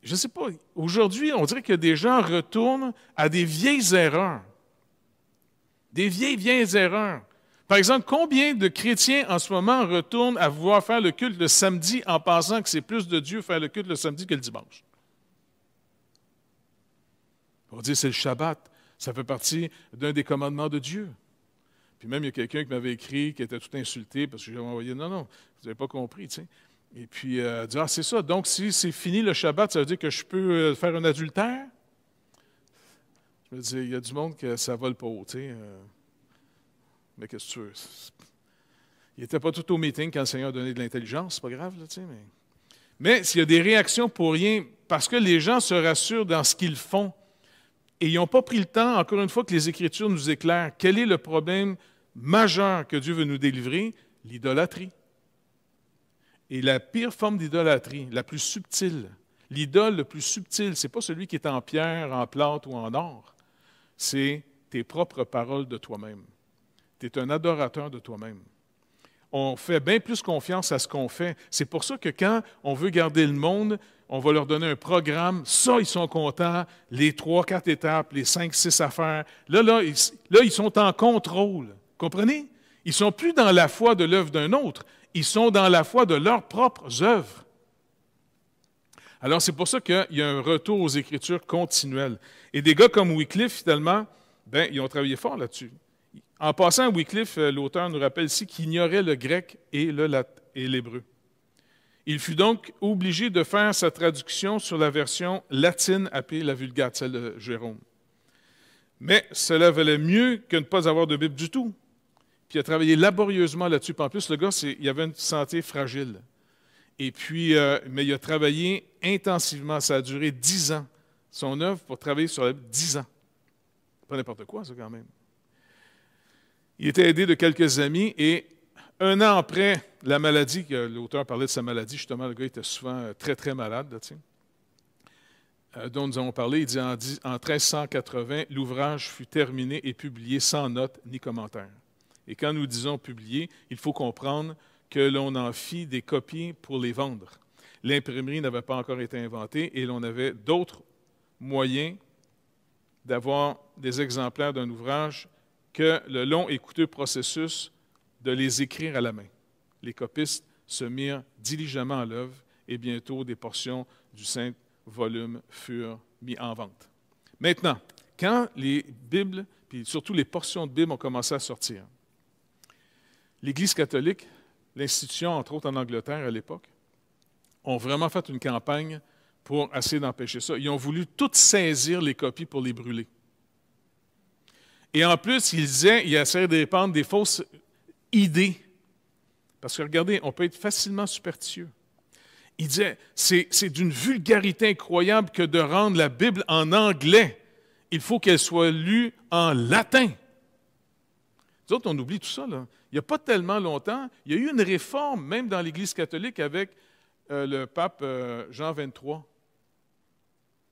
Je ne sais pas, aujourd'hui, on dirait que des gens retournent à des vieilles erreurs. Des vieilles, vieilles erreurs. Par exemple, combien de chrétiens en ce moment retournent à vouloir faire le culte le samedi en pensant que c'est plus de Dieu faire le culte le samedi que le dimanche? On dit c'est le Shabbat, ça fait partie d'un des commandements de Dieu. Puis même, il y a quelqu'un qui m'avait écrit, qui était tout insulté parce que j'avais envoyé Non, non, vous n'avez pas compris. Tu Et puis, euh, dit Ah, c'est ça, donc si c'est fini le Shabbat, ça veut dire que je peux euh, faire un adultère Je me dis Il y a du monde que ça vole pas Tu euh. Mais qu'est-ce que tu veux? Il n'était pas tout au meeting quand le Seigneur a donné de l'intelligence, c'est pas grave, tu mais. s'il y a des réactions pour rien, parce que les gens se rassurent dans ce qu'ils font et ils n'ont pas pris le temps, encore une fois, que les Écritures nous éclairent, quel est le problème majeur que Dieu veut nous délivrer? L'idolâtrie. Et la pire forme d'idolâtrie, la plus subtile, l'idole le plus subtile, ce n'est pas celui qui est en pierre, en plante ou en or, c'est tes propres paroles de toi-même. Tu un adorateur de toi-même. On fait bien plus confiance à ce qu'on fait. C'est pour ça que quand on veut garder le monde, on va leur donner un programme. Ça, ils sont contents. Les trois, quatre étapes, les cinq, six affaires. Là, là, ils, sont en contrôle. Comprenez? Ils sont plus dans la foi de l'œuvre d'un autre. Ils sont dans la foi de leurs propres œuvres. Alors, c'est pour ça qu'il y a un retour aux Écritures continuelles. Et des gars comme Wycliffe, finalement, ben, ils ont travaillé fort là-dessus. En passant, Wycliffe, euh, l'auteur, nous rappelle ici qu'il ignorait le grec et l'hébreu. Il fut donc obligé de faire sa traduction sur la version latine appelée la Vulgate, celle de Jérôme. Mais cela valait mieux que ne pas avoir de Bible du tout. Puis il a travaillé laborieusement là-dessus. En plus, le gars, il avait une santé fragile. Et puis, euh, mais il a travaillé intensivement. Ça a duré dix ans, son œuvre, pour travailler sur la Bible. Dix ans. Pas n'importe quoi, ça, quand même. Il était aidé de quelques amis et un an après la maladie, que l'auteur parlait de sa maladie, justement, le gars était souvent euh, très, très malade, euh, dont nous avons parlé, il dit en, 1380, l'ouvrage fut terminé et publié sans notes ni commentaires. » Et quand nous disons publié, il faut comprendre que l'on en fit des copies pour les vendre. L'imprimerie n'avait pas encore été inventée et l'on avait d'autres moyens d'avoir des exemplaires d'un ouvrage que le long et coûteux processus de les écrire à la main. Les copistes se mirent diligemment à l'œuvre et bientôt des portions du saint volume furent mises en vente. Maintenant, quand les Bibles, puis surtout les portions de Bibles ont commencé à sortir, l'Église catholique, l'institution, entre autres en Angleterre à l'époque, ont vraiment fait une campagne pour essayer d'empêcher ça. Ils ont voulu toutes saisir les copies pour les brûler. Et en plus, il disait, il essaie de répandre des fausses idées. Parce que regardez, on peut être facilement superstitieux. Il disait, c'est d'une vulgarité incroyable que de rendre la Bible en anglais. Il faut qu'elle soit lue en latin. Nous autres, on oublie tout ça. Là. Il n'y a pas tellement longtemps, il y a eu une réforme, même dans l'Église catholique, avec euh, le pape euh, Jean XXIII.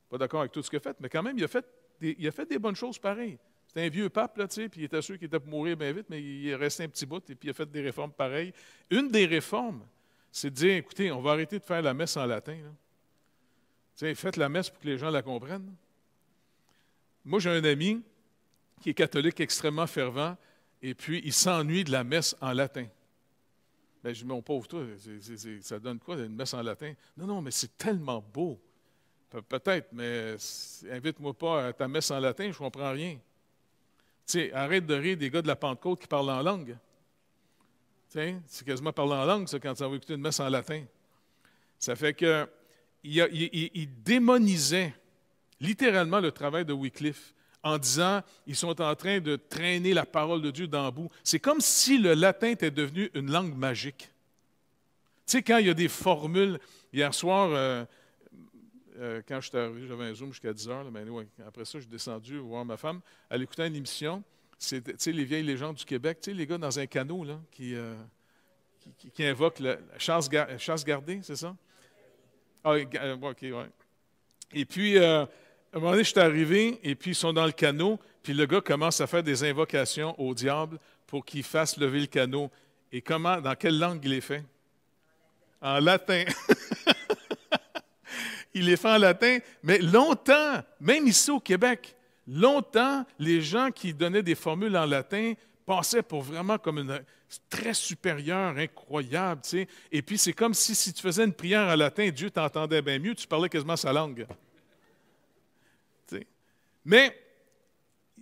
Pas d'accord avec tout ce qu'il a fait, mais quand même, il a fait des bonnes choses pareilles. C'était un vieux pape, là, tu sais, puis il était sûr qu'il était pour mourir bien vite, mais il est resté un petit bout, et puis il a fait des réformes pareilles. Une des réformes, c'est de dire, écoutez, on va arrêter de faire la messe en latin. Tu faites la messe pour que les gens la comprennent. Moi, j'ai un ami qui est catholique extrêmement fervent, et puis il s'ennuie de la messe en latin. Mais ben, je dis, mon pauvre, toi, ça donne quoi, une messe en latin? Non, non, mais c'est tellement beau. Peut-être, mais invite-moi pas à ta messe en latin, je ne comprends rien arrête de rire des gars de la Pentecôte qui parlent en langue. C'est quasiment parler en langue, ça, quand tu va écouter une messe en latin. Ça fait que il, démonisait littéralement le travail de Wycliffe en disant ils sont en train de traîner la parole de Dieu dans C'est comme si le latin était devenu une langue magique. Tu sais, quand il y a des formules, hier soir, euh, euh, quand je suis arrivé, j'avais un Zoom jusqu'à 10 heures, mais ben, après ça, je suis descendu voir ma femme. Elle écoutait une émission, c'est les vieilles légendes du Québec, les gars dans un canot là, qui, euh, qui, invoquent la chasse gardée, c'est ça? Ah, euh, OK, oui. Et puis, à un moment donné, je suis arrivé, et puis ils sont dans le canot, puis le gars commence à faire des invocations au diable pour qu'il fasse lever le canot. Et comment, dans quelle langue il les fait? En latin. En latin. il les fait en latin, mais longtemps, même ici au Québec, longtemps, les gens qui donnaient des formules en latin passaient pour vraiment comme une très supérieure, incroyable, tu sais. Et puis c'est comme si, si tu faisais une prière en latin, Dieu t'entendait bien mieux, tu parlais quasiment sa langue. Mais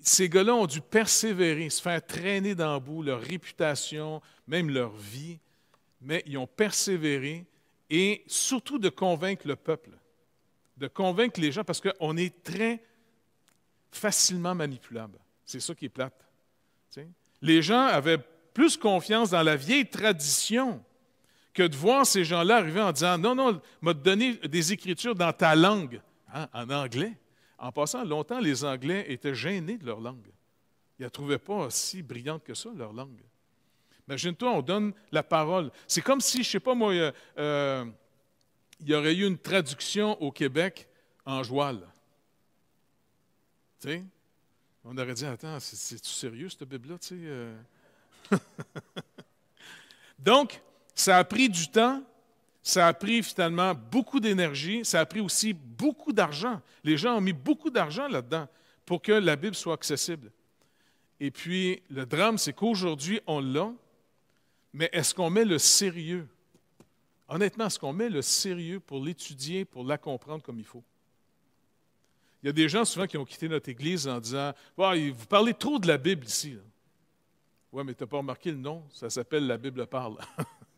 ces gars-là ont dû persévérer, se faire traîner dans leur réputation, même leur vie, mais ils ont persévéré et surtout de convaincre le peuple de convaincre les gens parce qu'on est très facilement manipulable. C'est ça qui est plate. Les gens avaient plus confiance dans la vieille tradition que de voir ces gens-là arriver en disant Non, non, m'a donné des écritures dans ta langue, hein, en anglais. En passant, longtemps, les Anglais étaient gênés de leur langue. Ils ne trouvaient pas aussi brillante que ça, leur langue. Imagine-toi, on donne la parole. C'est comme si, je ne sais pas moi, euh, euh, il y aurait eu une traduction au Québec en joual. Tu sais? On aurait dit, attends, c'est-tu sérieux, cette Bible-là? Tu sais, euh? Donc, ça a pris du temps, ça a pris finalement beaucoup d'énergie, ça a pris aussi beaucoup d'argent. Les gens ont mis beaucoup d'argent là-dedans pour que la Bible soit accessible. Et puis, le drame, c'est qu'aujourd'hui, on l'a, mais est-ce qu'on met le sérieux Honnêtement, est-ce qu'on met le sérieux pour l'étudier, pour la comprendre comme il faut? Il y a des gens souvent qui ont quitté notre Église en disant Vous parlez trop de la Bible ici. Oui, mais tu n'as pas remarqué le nom Ça s'appelle La Bible parle.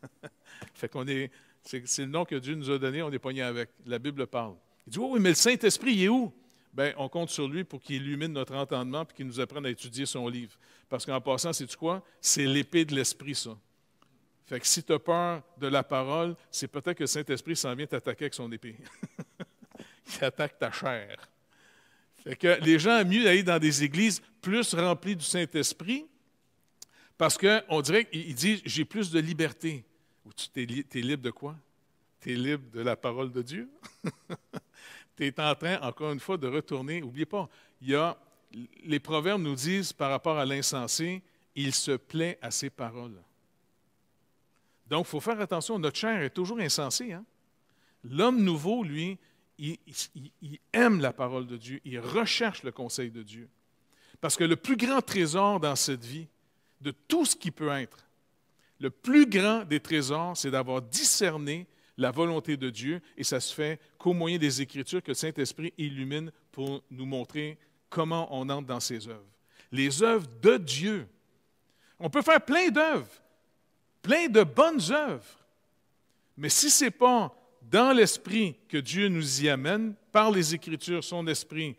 fait qu'on est, c'est, le nom que Dieu nous a donné, on est pogné avec. La Bible parle. Il dit Oui, mais le Saint-Esprit, il est où Bien, on compte sur lui pour qu'il illumine notre entendement et qu'il nous apprenne à étudier son livre. Parce qu'en passant, c'est tu quoi C'est l'épée de l'Esprit, ça. Fait que si tu as peur de la parole, c'est peut-être que le Saint-Esprit s'en vient t'attaquer avec son épée. Il attaque ta chair. Fait que les gens aiment mieux d'aller dans des églises plus remplies du Saint-Esprit parce qu'on dirait qu'ils disent j'ai plus de liberté. Ou tu t'es, es libre de quoi? Tu es libre de la parole de Dieu? tu es en train, encore une fois, de retourner. N'oubliez pas, il y a, les proverbes nous disent par rapport à l'insensé, il se plaît à ses paroles. Donc, il faut faire attention, notre chair est toujours insensée. Hein. L'homme nouveau, lui, il, il, aime la parole de Dieu, il recherche le conseil de Dieu. Parce que le plus grand trésor dans cette vie, de tout ce qui peut être, le plus grand des trésors, c'est d'avoir discerné la volonté de Dieu, et ça se fait qu'au moyen des Écritures que le Saint-Esprit illumine pour nous montrer comment on entre dans ses œuvres. Les œuvres de Dieu. On peut faire plein d'œuvres, plein de bonnes œuvres. Mais si ce n'est pas dans l'esprit que Dieu nous y amène, par les Écritures, son esprit,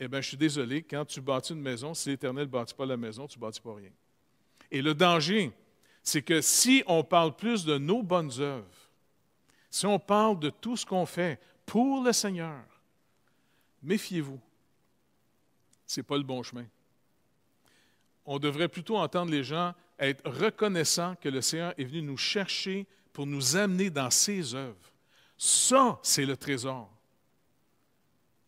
eh bien, je suis désolé, quand tu bâtis une maison, si l'Éternel ne bâtit pas la maison, tu ne bâtis pas rien. Et le danger, c'est que si on parle plus de nos bonnes œuvres, si on parle de tout ce qu'on fait pour le Seigneur, méfiez-vous. Ce n'est pas le bon chemin. On devrait plutôt entendre les gens être reconnaissant que le Seigneur est venu nous chercher pour nous amener dans ses œuvres. Ça, c'est le trésor.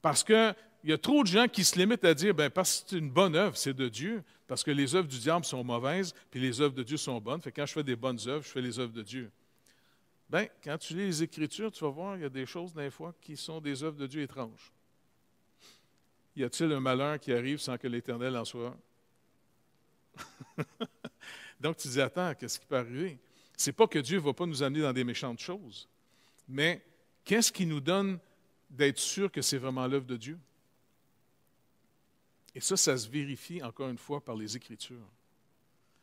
Parce qu'il y a trop de gens qui se limitent à dire, ben, parce que c'est une bonne œuvre, c'est de Dieu, parce que les œuvres du diable sont mauvaises, puis les œuvres de Dieu sont bonnes. Fait quand je fais des bonnes œuvres, je fais les œuvres de Dieu. Ben, quand tu lis les Écritures, tu vas voir, il y a des choses, des fois, qui sont des œuvres de Dieu étranges. Y a-t-il un malheur qui arrive sans que l'Éternel en soit Donc tu dis, attends, qu'est-ce qui peut arriver? C'est pas que Dieu ne va pas nous amener dans des méchantes choses, mais qu'est-ce qui nous donne d'être sûr que c'est vraiment l'œuvre de Dieu? Et ça, ça se vérifie encore une fois par les Écritures.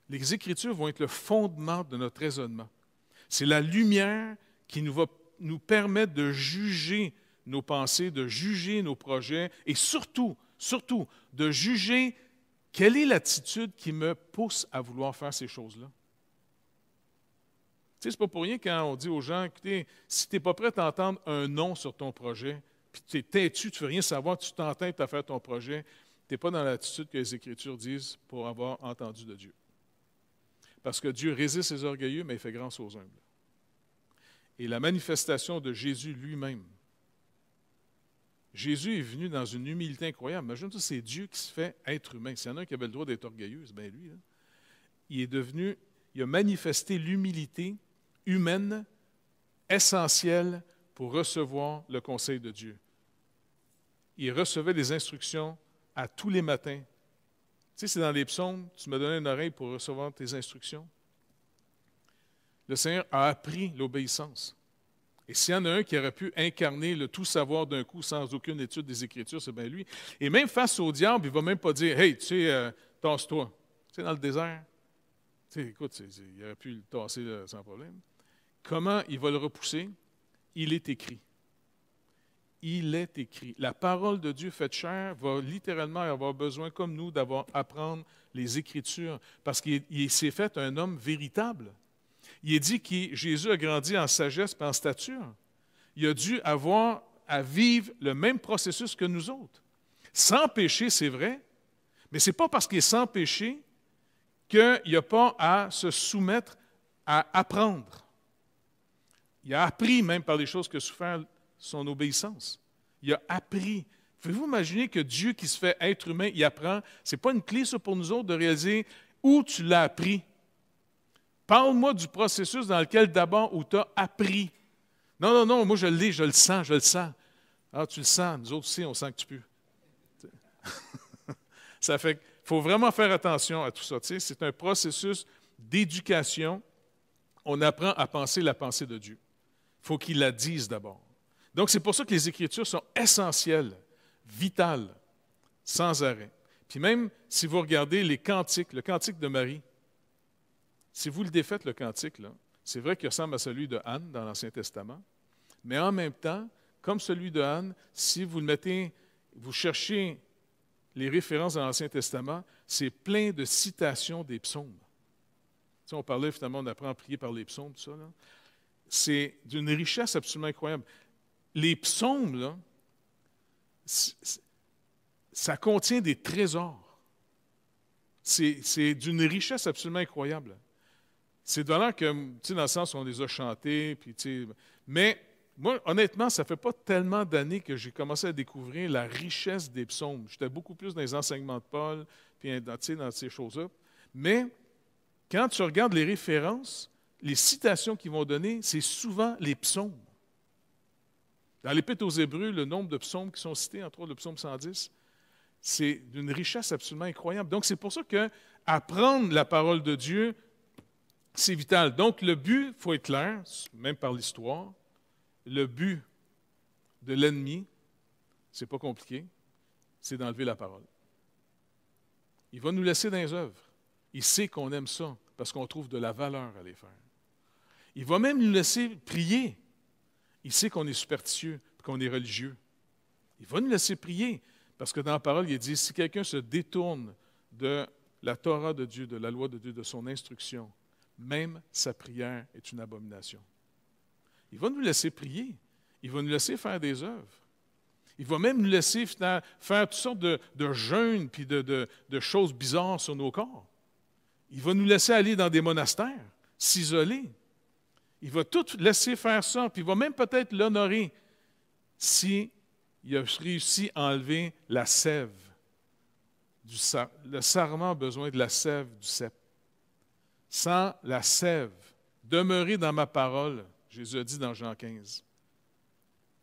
Les Écritures vont être le fondement de notre raisonnement. C'est la lumière qui nous va nous permettre de juger nos pensées, de juger nos projets et surtout, surtout, de juger quelle est l'attitude qui me pousse à vouloir faire ces choses-là? Tu sais, c'est pas pour rien quand on dit aux gens, écoutez, si tu n'es pas prêt à entendre un non sur ton projet, puis tu es têtu, tu ne veux rien savoir, tu t'entêtes à faire ton projet, tu n'es pas dans l'attitude que les Écritures disent pour avoir entendu de Dieu. Parce que Dieu résiste aux orgueilleux, mais il fait grâce aux humbles. Et la manifestation de Jésus lui-même Jésus est venu dans une humilité incroyable. Imagine-toi, c'est Dieu qui se fait être humain. S'il y en a un qui avait le droit d'être orgueilleux, c'est bien lui. Il est devenu, il a manifesté l'humilité humaine essentielle pour recevoir le conseil de Dieu. Il recevait les instructions à tous les matins. Tu sais, c'est dans les psaumes, tu me donnais une oreille pour recevoir tes instructions. Le Seigneur a appris l'obéissance. Et s'il y en a un qui aurait pu incarner le tout savoir d'un coup sans aucune étude des Écritures, c'est bien lui. Et même face au diable, il ne va même pas dire Hey, tu sais, euh, tasse-toi. Tu sais, dans le désert. Tu sais, écoute, il aurait pu le tasser sans problème. Comment il va le repousser Il est écrit. Il est écrit. La parole de Dieu faite chair va littéralement avoir besoin, comme nous, d'avoir apprendre les Écritures, parce qu'il s'est fait un homme véritable. Il est dit que Jésus a grandi en sagesse et en stature. Il a dû avoir à vivre le même processus que nous autres. Sans péché, c'est vrai, mais ce n'est pas parce qu'il est sans péché qu'il n'y a pas à se soumettre à apprendre. Il a appris même par les choses que souffert son obéissance. Il a appris. Pouvez-vous imaginer que Dieu qui se fait être humain, il apprend? Ce n'est pas une clé, pour nous autres, de réaliser où tu l'as appris. Parle-moi du processus dans lequel d'abord où tu as appris. Non, non, non, moi je lis, je le sens, je le sens. Ah, tu le sens, nous autres aussi, on sent que tu peux. ça fait faut vraiment faire attention à tout ça. Tu sais, c'est un processus d'éducation. On apprend à penser la pensée de Dieu. il faut qu'il la dise d'abord. Donc, c'est pour ça que les Écritures sont essentielles, vitales, sans arrêt. Puis même si vous regardez les cantiques, le cantique de Marie, si vous le défaites, le cantique, c'est vrai qu'il ressemble à celui de Anne dans l'Ancien Testament, mais en même temps, comme celui de Anne, si vous le mettez, vous cherchez les références dans l'Ancien Testament, c'est plein de citations des psaumes. on parlait finalement, on apprend à prier par les psaumes, tout ça. C'est d'une richesse absolument incroyable. Les psaumes, là, ça contient des trésors. c'est d'une richesse absolument incroyable. C'est dollars que, tu sais, dans le sens où on les a chantés, puis, tu mais moi, honnêtement, ça fait pas tellement d'années que j'ai commencé à découvrir la richesse des psaumes. J'étais beaucoup plus dans les enseignements de Paul, puis dans, tu dans ces choses-là. Mais quand tu regardes les références, les citations qu'ils vont donner, c'est souvent les psaumes. Dans l'Épître aux Hébreux, le nombre de psaumes qui sont cités, entre autres le psaume 110, c'est d'une richesse absolument incroyable. Donc, c'est pour ça que apprendre la parole de Dieu, c'est vital. Donc, le but, il faut être clair, même par l'histoire, le but de l'ennemi, ce n'est pas compliqué, c'est d'enlever la parole. Il va nous laisser dans les œuvres. Il sait qu'on aime ça parce qu'on trouve de la valeur à les faire. Il va même nous laisser prier. Il sait qu'on est superstitieux et qu'on est religieux. Il va nous laisser prier parce que dans la parole, il dit si quelqu'un se détourne de la Torah de Dieu, de la loi de Dieu, de son instruction, même sa prière est une abomination. Il va nous laisser prier. Il va nous laisser faire des œuvres. Il va même nous laisser faire toutes sortes de, jeûnes puis de, choses bizarres sur nos corps. Il va nous laisser aller dans des monastères, s'isoler. Il va tout laisser faire ça, puis il va même peut-être l'honorer s'il a réussi à enlever la sève, du, le sarment besoin de la sève du sceptre sans la sève. Demeurez dans ma parole, Jésus a dit dans Jean 15.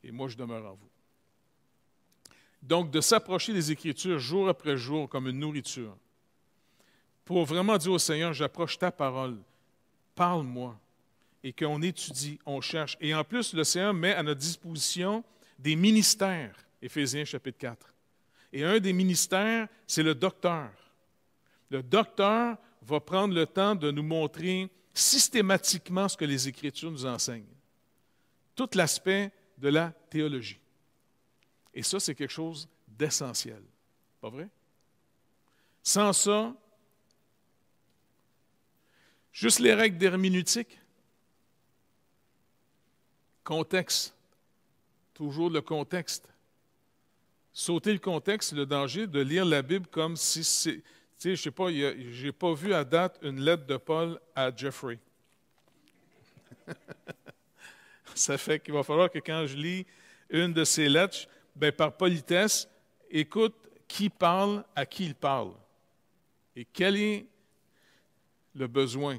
Et moi, je demeure en vous. Donc, de s'approcher des Écritures jour après jour comme une nourriture, pour vraiment dire au Seigneur, j'approche ta parole, parle-moi, et qu'on étudie, on cherche. Et en plus, le Seigneur met à notre disposition des ministères, Éphésiens chapitre 4. Et un des ministères, c'est le docteur. Le docteur va prendre le temps de nous montrer systématiquement ce que les Écritures nous enseignent. Tout l'aspect de la théologie. Et ça, c'est quelque chose d'essentiel. Pas vrai? Sans ça, juste les règles d'herméneutique, contexte, toujours le contexte. Sauter le contexte, le danger de lire la Bible comme si c'est sais, je sais pas, j'ai pas vu à date une lettre de Paul à Jeffrey. Ça fait qu'il va falloir que quand je lis une de ces lettres, ben, par politesse, écoute qui parle, à qui il parle. Et quel est le besoin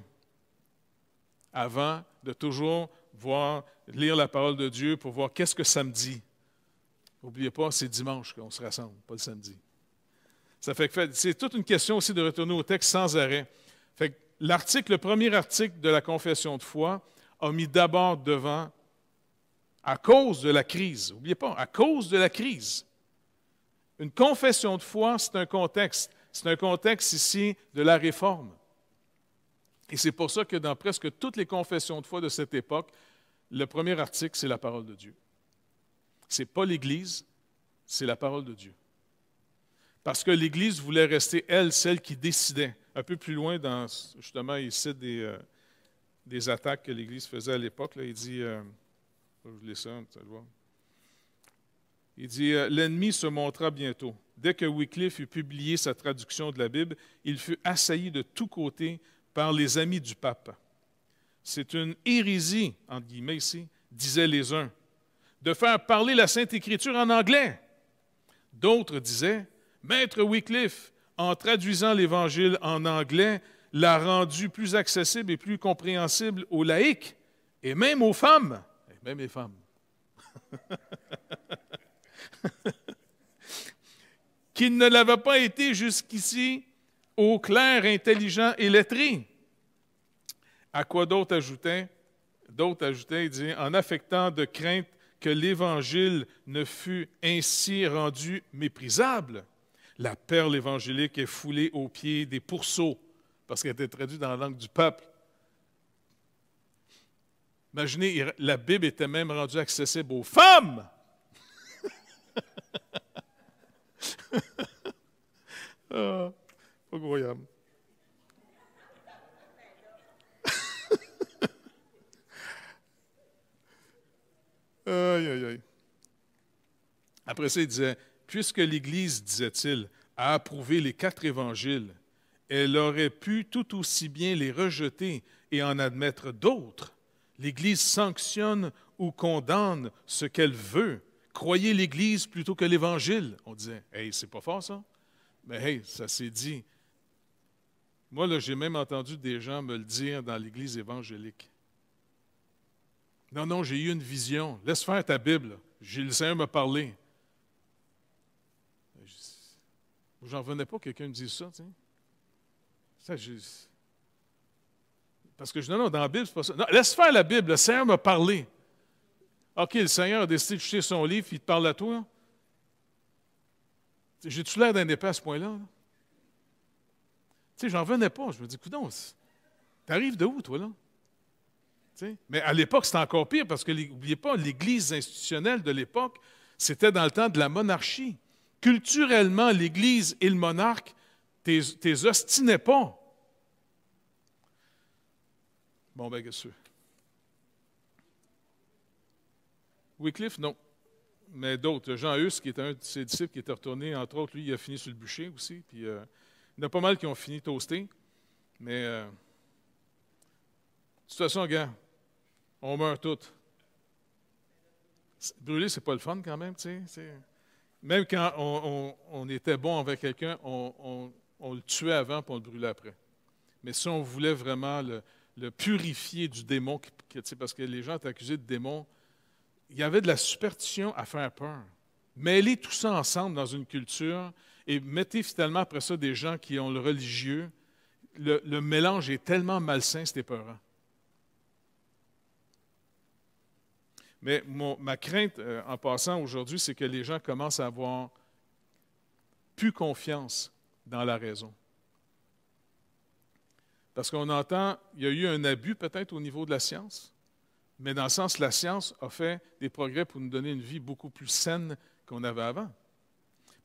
avant de toujours voir, lire la parole de Dieu pour voir qu'est-ce que ça me dit. N'oubliez pas, c'est dimanche qu'on se rassemble, pas le samedi c'est toute une question aussi de retourner au texte sans arrêt. Fait l'article, le premier article de la confession de foi, a mis d'abord devant à cause de la crise. N'oubliez pas, à cause de la crise. Une confession de foi, c'est un contexte. C'est un contexte ici de la réforme. Et c'est pour ça que dans presque toutes les confessions de foi de cette époque, le premier article, c'est la parole de Dieu. Ce n'est pas l'Église, c'est la parole de Dieu parce que l'Église voulait rester, elle, celle qui décidait. Un peu plus loin, dans, justement, il cite des, euh, des attaques que l'Église faisait à l'époque. Il dit, euh, je Il dit, euh, l'ennemi se montra bientôt. Dès que Wycliffe eut publié sa traduction de la Bible, il fut assailli de tous côtés par les amis du pape. C'est une hérésie, entre guillemets ici, disaient les uns, de faire parler la Sainte Écriture en anglais. D'autres disaient, Maître Wycliffe, en traduisant l'Évangile en anglais, l'a rendu plus accessible et plus compréhensible aux laïcs et même aux femmes. même les femmes. Qu'il ne l'avait pas été jusqu'ici aux clair, intelligents et lettrés. À quoi d'autres ajoutaient D'autres ajoutaient, en affectant de crainte que l'Évangile ne fût ainsi rendu méprisable. La perle évangélique est foulée aux pieds des pourceaux parce qu'elle était traduite dans la langue du peuple. Imaginez, la Bible était même rendue accessible aux femmes. Ah, aïe, aïe, aïe. Après ça, il disait, Puisque l'Église, disait-il, a approuvé les quatre évangiles, elle aurait pu tout aussi bien les rejeter et en admettre d'autres. L'Église sanctionne ou condamne ce qu'elle veut. Croyez l'Église plutôt que l'Évangile. On disait, hey, c'est pas fort ça. Mais hey, ça s'est dit. Moi, là, j'ai même entendu des gens me le dire dans l'Église évangélique. Non, non, j'ai eu une vision. Laisse faire ta Bible. J'ai le Seigneur me parler. J'en venais pas que quelqu'un me dise ça, Parce que je non, non, dans la Bible, c'est pas ça. Non, laisse faire la Bible. Le Seigneur m'a parlé. OK, le Seigneur a décidé de jeter son livre, il te parle à toi. J'ai-tu l'air d'un épais à ce point-là? Tu sais, j'en venais pas. Je me dis, tu t'arrives de où, toi, là? Mais à l'époque, c'était encore pire parce que, n'oubliez pas, l'Église institutionnelle de l'époque, c'était dans le temps de la monarchie culturellement, l'Église et le monarque, t'es, t'es pas. Bon, ben, qu'est-ce que Wycliffe, non. Mais d'autres. Jean Hus, qui est un de ses disciples, qui était retourné, entre autres, lui, il a fini sur le bûcher aussi. Puis, euh, il y en a pas mal qui ont fini toasté. Mais, situation euh, de toute façon, gars, on meurt tous. Brûler, c'est pas le fun quand même, tu sais. Même quand on, était bon avec quelqu'un, on, le tuait avant pour le brûlait après. Mais si on voulait vraiment le, purifier du démon, parce que les gens étaient accusés de démon, il y avait de la superstition à faire peur. Mêlez tout ça ensemble dans une culture et mettez finalement après ça des gens qui ont le religieux. Le, mélange est tellement malsain, c'est épeurant. Mais ma crainte euh, en passant aujourd'hui, c'est que les gens commencent à avoir plus confiance dans la raison. Parce qu'on entend, il y a eu un abus peut-être au niveau de la science, mais dans le sens, la science a fait des progrès pour nous donner une vie beaucoup plus saine qu'on avait avant.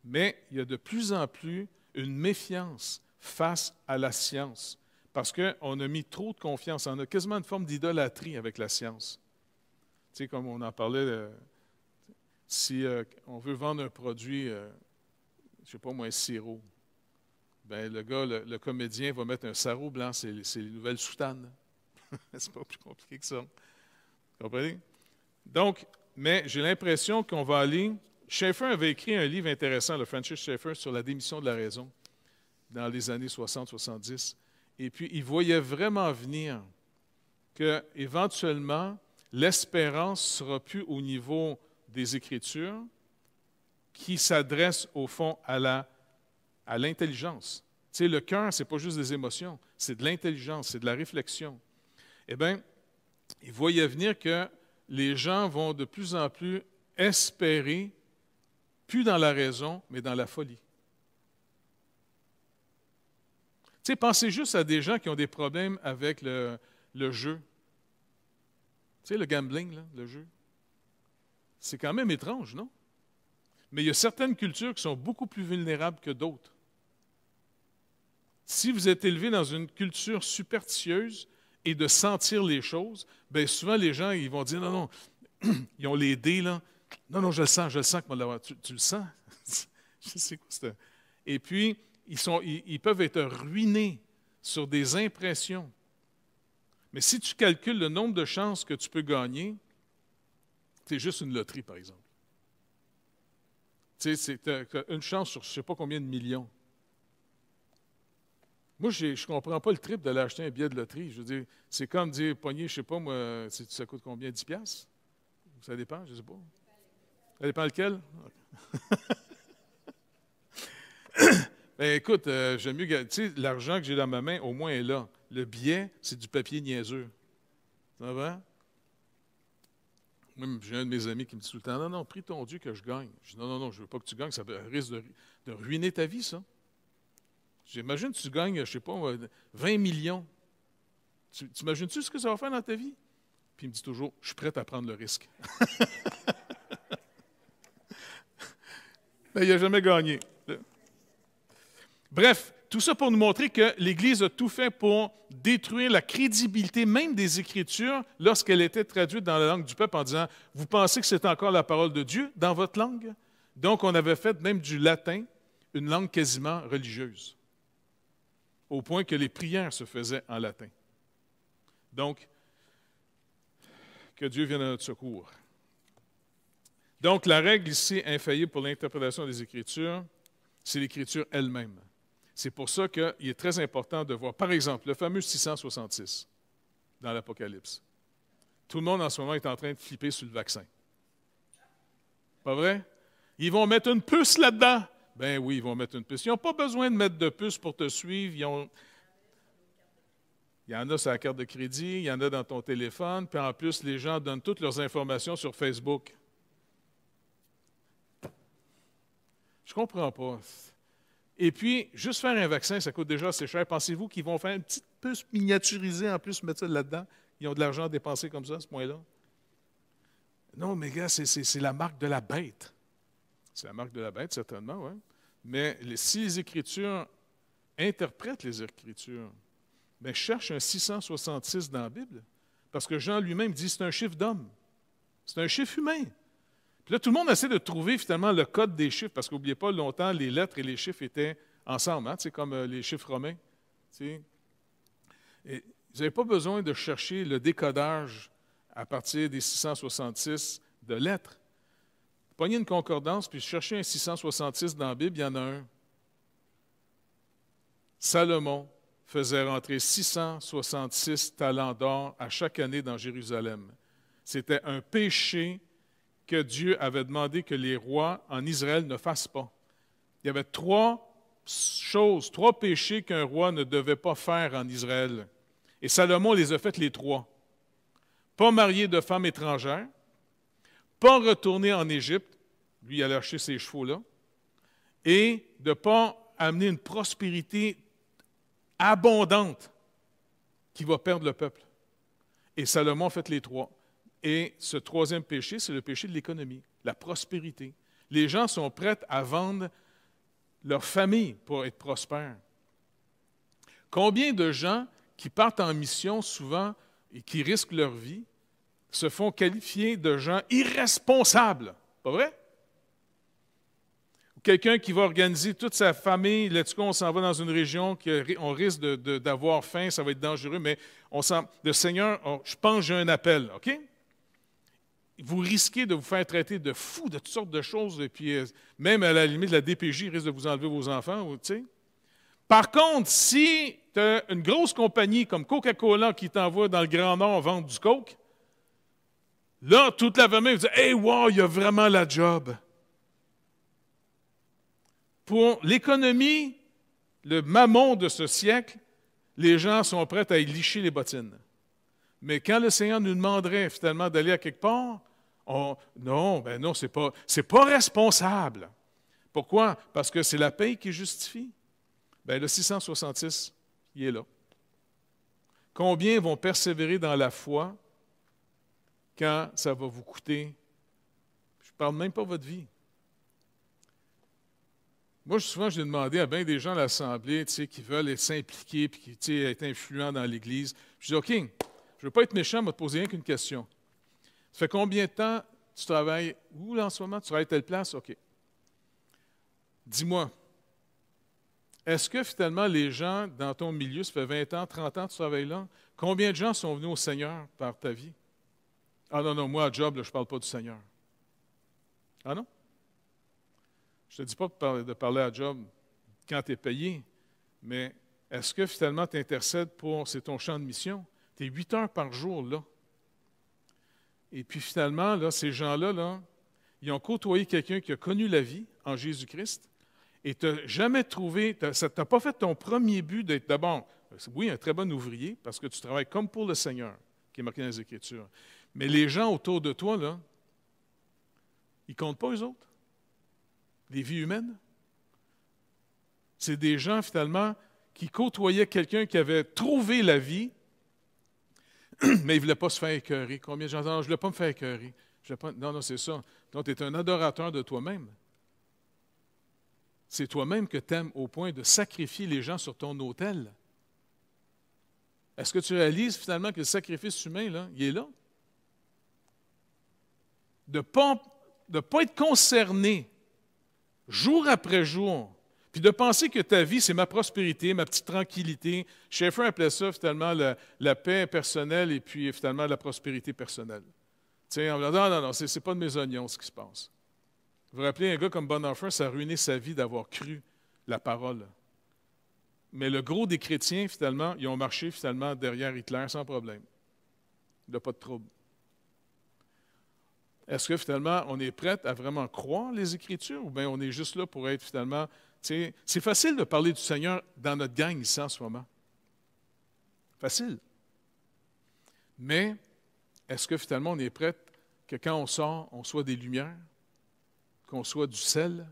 Mais il y a de plus en plus une méfiance face à la science, parce qu'on a mis trop de confiance, on a quasiment une forme d'idolâtrie avec la science. Tu sais, comme on en parlait, euh, si euh, on veut vendre un produit, euh, je ne sais pas moi, un sirop, ben, le gars, le, comédien va mettre un sarrau blanc, c'est les nouvelles soutanes. c'est pas plus compliqué que ça. Vous comprenez? Donc, mais j'ai l'impression qu'on va aller. Schaeffer avait écrit un livre intéressant, le Francis Schaeffer, sur la démission de la raison dans les années 60-70. Et puis, il voyait vraiment venir qu'éventuellement, éventuellement, l'espérance sera plus au niveau des Écritures qui s'adressent au fond à l'intelligence. Tu le cœur, ce n'est pas juste des émotions, c'est de l'intelligence, c'est de la réflexion. Eh bien, il voyait venir que les gens vont de plus en plus espérer, plus dans la raison, mais dans la folie. Tu sais, pensez juste à des gens qui ont des problèmes avec le jeu. Tu le gambling, le jeu. C'est quand même étrange, non? Mais il y a certaines cultures qui sont beaucoup plus vulnérables que d'autres. Si vous êtes élevé dans une culture superstitieuse et de sentir les choses, bien souvent les gens ils vont dire non, non, ils ont les dés là. Non, non, je le sens, je le sens que moi tu, le sens? je sais quoi c'est. Et puis, ils peuvent être ruinés sur des impressions mais si tu calcules le nombre de chances que tu peux gagner, c'est juste une loterie, par exemple. Tu sais, c'est une chance sur je ne sais pas combien de millions. Moi, je ne comprends pas le trip de l'acheter un billet de loterie. Je veux dire, c'est comme dire, pogner, je ne sais pas, moi, ça coûte combien, 10 piastres? Ça dépend, je ne sais pas. Ça dépend lequel? ben, écoute, euh, j'aime mieux, tu sais, l'argent que j'ai dans ma main, au moins, est là. Le billet, c'est du papier niaiseux. Ça va? J'ai un de mes amis qui me dit tout le temps Non, non, prie ton Dieu que je gagne. Je dis Non, non, non, je ne veux pas que tu gagnes, ça risque de, ruiner ta vie, ça. J'imagine que tu gagnes, je ne sais pas, 20 millions. Tu imagines-tu ce que ça va faire dans ta vie? Puis il me dit toujours Je suis prêt à prendre le risque. Mais il n'a jamais gagné. Bref, tout ça pour nous montrer que l'Église a tout fait pour détruire la crédibilité même des Écritures lorsqu'elle était traduite dans la langue du peuple en disant, vous pensez que c'est encore la parole de Dieu dans votre langue? Donc on avait fait même du latin une langue quasiment religieuse, au point que les prières se faisaient en latin. Donc, que Dieu vienne à notre secours. Donc, la règle ici infaillible pour l'interprétation des Écritures, c'est l'Écriture elle-même. C'est pour ça qu'il est très important de voir, par exemple, le fameux 666 dans l'Apocalypse. Tout le monde en ce moment est en train de flipper sur le vaccin. Pas vrai? Ils vont mettre une puce là-dedans. Ben oui, ils vont mettre une puce. Ils n'ont pas besoin de mettre de puce pour te suivre. Il y en a sur la carte de crédit, il y en a dans ton téléphone, puis en plus, les gens donnent toutes leurs informations sur Facebook. Je comprends pas. Et puis, juste faire un vaccin, ça coûte déjà assez cher. Pensez-vous qu'ils vont faire une petite puce miniaturiser en plus, mettre ça là-dedans? Ils ont de l'argent à dépenser comme ça, à ce point-là. Non, mais gars, c'est la marque de la bête. C'est la marque de la bête, certainement, oui. Mais les, si les Écritures interprètent les Écritures, mais ben, cherche un 666 dans la Bible. Parce que Jean lui-même dit c'est un chiffre d'homme. C'est un chiffre humain là, tout le monde essaie de trouver finalement le code des chiffres, parce qu'oubliez pas, longtemps, les lettres et les chiffres étaient ensemble, hein, comme euh, les chiffres romains. vous n'avez pas besoin de chercher le décodage à partir des 666 de lettres. Pognez une concordance, puis cherchez un 666 dans la Bible, il y en a un. Salomon faisait rentrer 666 talents d'or à chaque année dans Jérusalem. C'était un péché que Dieu avait demandé que les rois en Israël ne fassent pas. Il y avait trois choses, trois péchés qu'un roi ne devait pas faire en Israël. Et Salomon les a faites les trois. Pas marier de femme étrangère, pas retourner en Égypte, lui il a lâché ses chevaux-là, et de ne pas amener une prospérité abondante qui va perdre le peuple. Et Salomon a fait les trois. Et ce troisième péché, c'est le péché de l'économie, la prospérité. Les gens sont prêts à vendre leur famille pour être prospères. Combien de gens qui partent en mission souvent et qui risquent leur vie se font qualifier de gens irresponsables, pas vrai? Quelqu'un qui va organiser toute sa famille, let's go, on s'en va dans une région on risque d'avoir faim, ça va être dangereux, mais on sent, le Seigneur, je pense j'ai un appel, OK? vous risquez de vous faire traiter de fou, de toutes sortes de choses, et puis euh, même à la limite, la DPJ risque de vous enlever vos enfants. Par contre, si tu as une grosse compagnie comme Coca-Cola qui t'envoie dans le Grand Nord vendre du Coke, là, toute la famille vous dit Hey, wow, il y a vraiment la job. Pour l'économie, le mamon de ce siècle, les gens sont prêts à y licher les bottines. Mais quand le Seigneur nous demanderait finalement d'aller à quelque part, non, ben non, ce n'est pas, responsable. Pourquoi? Parce que c'est la paix qui justifie. Ben, le 666, il est là. Combien vont persévérer dans la foi quand ça va vous coûter? Je ne parle même pas de votre vie. Moi, souvent, j'ai demandé à bien des gens à l'Assemblée qui veulent s'impliquer et être influents dans l'Église. Je dis OK, je ne veux pas être méchant, mais te poser rien qu'une question. Ça fait combien de temps tu travailles? Où là en ce moment? Tu travailles à telle place? OK. Dis-moi, est-ce que finalement les gens dans ton milieu, ça fait 20 ans, 30 ans que tu travailles là, combien de gens sont venus au Seigneur par ta vie? Ah non, non, moi, à job, je ne parle pas du Seigneur. Ah non? Je ne te dis pas de parler à job quand tu es payé, mais est-ce que finalement tu intercèdes pour, c'est ton champ de mission? Tu es 8 heures par jour là. Et puis finalement, là, ces gens-là, là, ils ont côtoyé quelqu'un qui a connu la vie en Jésus-Christ et tu n'as jamais trouvé, tu t'a pas fait ton premier but d'être d'abord, oui, un très bon ouvrier parce que tu travailles comme pour le Seigneur, qui est marqué dans les Écritures. Mais les gens autour de toi, là, ils ne comptent pas eux autres. Les vies humaines. C'est des gens finalement qui côtoyaient quelqu'un qui avait trouvé la vie mais il ne voulait pas se faire écœurer. Combien de gens ah, je ne voulais pas me faire écœurer. Non, non, c'est ça. Donc, tu es un adorateur de toi-même. C'est toi-même que tu aimes au point de sacrifier les gens sur ton autel. Est-ce que tu réalises finalement que le sacrifice humain, là, il est là? De ne de pas être concerné jour après jour puis de penser que ta vie, c'est ma prospérité, ma petite tranquillité. Schaeffer appelait ça finalement la, paix personnelle et puis finalement la prospérité personnelle. Tu non, non, non, n'est pas de mes oignons ce qui se passe. Vous vous rappelez, un gars comme Bonhoeffer, ça a ruiné sa vie d'avoir cru la parole. Mais le gros des chrétiens, finalement, ils ont marché finalement derrière Hitler sans problème. Il n'a pas de trouble. Est-ce que finalement, on est prêt à vraiment croire les Écritures ou bien on est juste là pour être finalement c'est facile de parler du Seigneur dans notre gang ici en ce moment. Facile. Mais est-ce que finalement on est prête que quand on sort, on soit des lumières, qu'on soit du sel?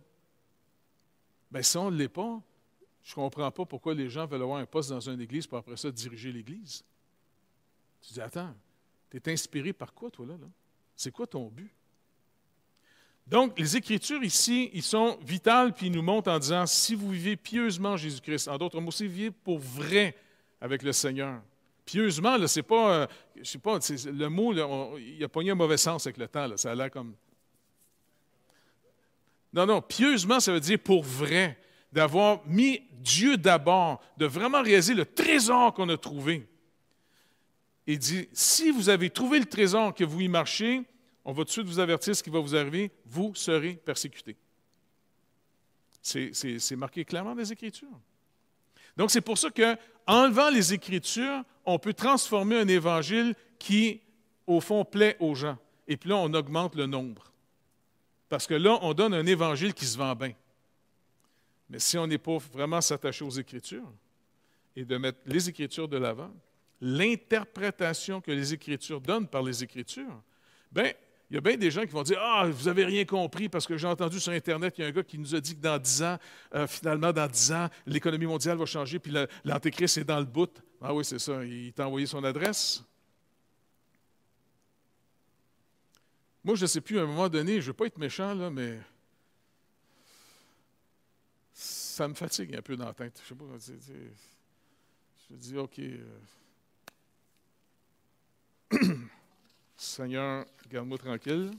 Bien, si on ne l'est pas, je ne comprends pas pourquoi les gens veulent avoir un poste dans une église pour après ça diriger l'église. Tu dis, attends, tu es inspiré par quoi, toi, là? là? C'est quoi ton but? Donc, les Écritures ici, ils sont vitales, puis ils nous montrent en disant, si vous vivez pieusement Jésus-Christ, en d'autres mots, si vous vivez pour vrai avec le Seigneur, pieusement, là, c'est pas, euh, je sais pas, le mot, là, on, il a eu un mauvais sens avec le temps, ça a l'air comme... Non, non, pieusement, ça veut dire pour vrai, d'avoir mis Dieu d'abord, de vraiment réaliser le trésor qu'on a trouvé. Il dit, si vous avez trouvé le trésor que vous y marchez, on va tout de suite vous avertir ce qui va vous arriver. Vous serez persécutés. C'est marqué clairement dans les Écritures. Donc, c'est pour ça que, enlevant les Écritures, on peut transformer un évangile qui, au fond, plaît aux gens. Et puis là, on augmente le nombre. Parce que là, on donne un évangile qui se vend bien. Mais si on n'est pas vraiment s'attacher aux Écritures et de mettre les Écritures de l'avant, l'interprétation que les Écritures donnent par les Écritures, bien, il y a bien des gens qui vont dire Ah, vous n'avez rien compris parce que j'ai entendu sur Internet, il y a un gars qui nous a dit que dans dix ans, euh, finalement, dans 10 ans, l'économie mondiale va changer, puis l'Antéchrist est dans le bout. Ah oui, c'est ça, il t'a envoyé son adresse. Moi, je ne sais plus, à un moment donné, je ne veux pas être méchant, là, mais ça me fatigue un peu d'entente. Je sais pas, dis, OK. Euh, Seigneur, garde-moi tranquille.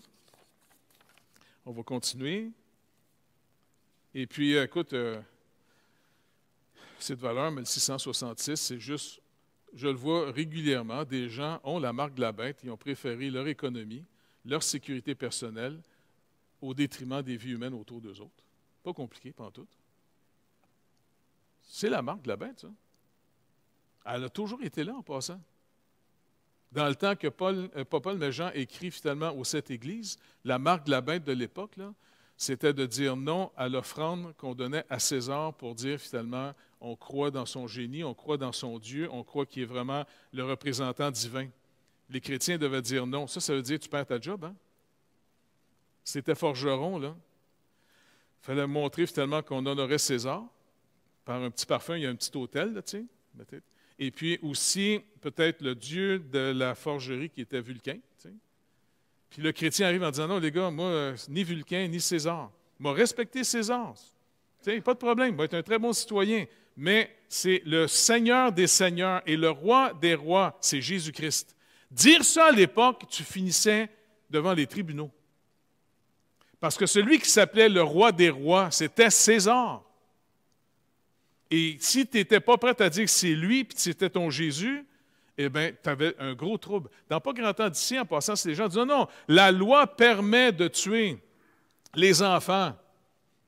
On va continuer. Et puis, euh, écoute, euh, cette valeur, 1666, c'est juste, je le vois régulièrement, des gens ont la marque de la bête, ils ont préféré leur économie, leur sécurité personnelle, au détriment des vies humaines autour d'eux autres. Pas compliqué, pas en C'est la marque de la bête, ça. Elle a toujours été là en passant dans le temps que Paul, euh, pas Paul, mais Jean écrit finalement aux sept églises, la marque de la bête de l'époque, c'était de dire non à l'offrande qu'on donnait à César pour dire finalement, on croit dans son génie, on croit dans son Dieu, on croit qu'il est vraiment le représentant divin. Les chrétiens devaient dire non. Ça, ça veut dire tu perds ta job, hein? C'était forgeron, là. Il fallait montrer finalement qu'on honorait César par un petit parfum, il y a un petit hôtel, là, tu sais. Et puis aussi, peut-être le dieu de la forgerie qui était Vulcain. Puis le chrétien arrive en disant Non, les gars, moi, ni Vulcain, ni César. M'a respecté César. pas de problème, va être un très bon citoyen. Mais c'est le Seigneur des Seigneurs et le Roi des Rois, c'est Jésus-Christ. Dire ça à l'époque, tu finissais devant les tribunaux. Parce que celui qui s'appelait le Roi des Rois, c'était César. Et si tu n'étais pas prêt à dire que c'est lui, puis que c'était ton Jésus, eh bien, tu avais un gros trouble. Dans pas grand temps d'ici, en passant, si les gens disent non, la loi permet de tuer les enfants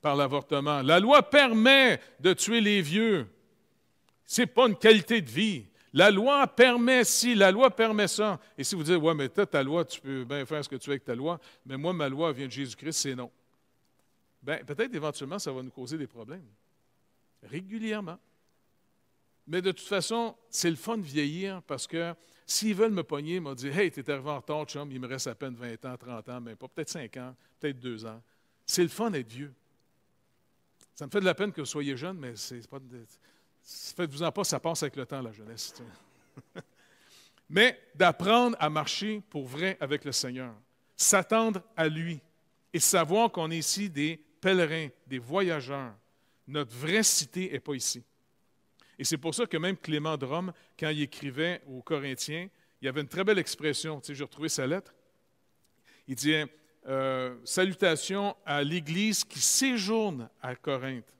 par l'avortement. La loi permet de tuer les vieux. Ce n'est pas une qualité de vie. La loi permet ci, la loi permet ça. Et si vous dites, ouais, mais toi, ta loi, tu peux bien faire ce que tu veux avec ta loi, mais moi, ma loi vient de Jésus-Christ, c'est non. Bien, peut-être éventuellement, ça va nous causer des problèmes régulièrement. Mais de toute façon, c'est le fun de vieillir parce que s'ils veulent me pogner, ils m'ont dit Hey, t'es arrivé en retard, il me reste à peine 20 ans, 30 ans, mais pas peut-être 5 ans, peut-être 2 ans. C'est le fun d'être vieux. Ça me fait de la peine que vous soyez jeune, mais c'est pas. Faites-vous en pas, ça passe avec le temps, la jeunesse. mais d'apprendre à marcher pour vrai avec le Seigneur, s'attendre à lui et savoir qu'on est ici des pèlerins, des voyageurs, notre vraie cité n'est pas ici. Et c'est pour ça que même Clément de Rome, quand il écrivait aux Corinthiens, il avait une très belle expression. Tu sais, j'ai retrouvé sa lettre. Il dit hein, euh, Salutations à l'Église qui séjourne à Corinthe.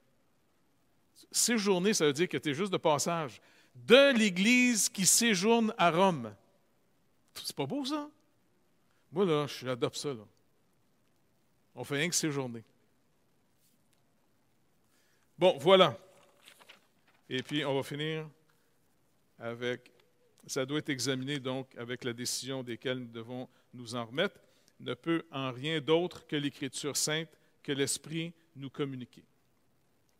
Séjourner, ça veut dire que tu es juste de passage. De l'Église qui séjourne à Rome. C'est pas beau, ça? Moi, là, j'adopte ça. Là. On fait rien que séjourner. Bon, voilà. Et puis, on va finir avec. Ça doit être examiné donc avec la décision desquelles nous devons nous en remettre. Ne peut en rien d'autre que l'Écriture sainte, que l'Esprit nous communiquer.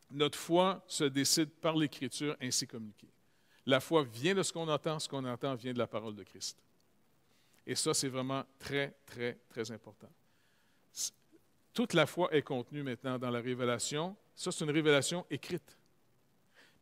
Notre foi se décide par l'Écriture ainsi communiquée. La foi vient de ce qu'on entend, ce qu'on entend vient de la parole de Christ. Et ça, c'est vraiment très, très, très important. Toute la foi est contenue maintenant dans la révélation, ça, c'est une révélation écrite.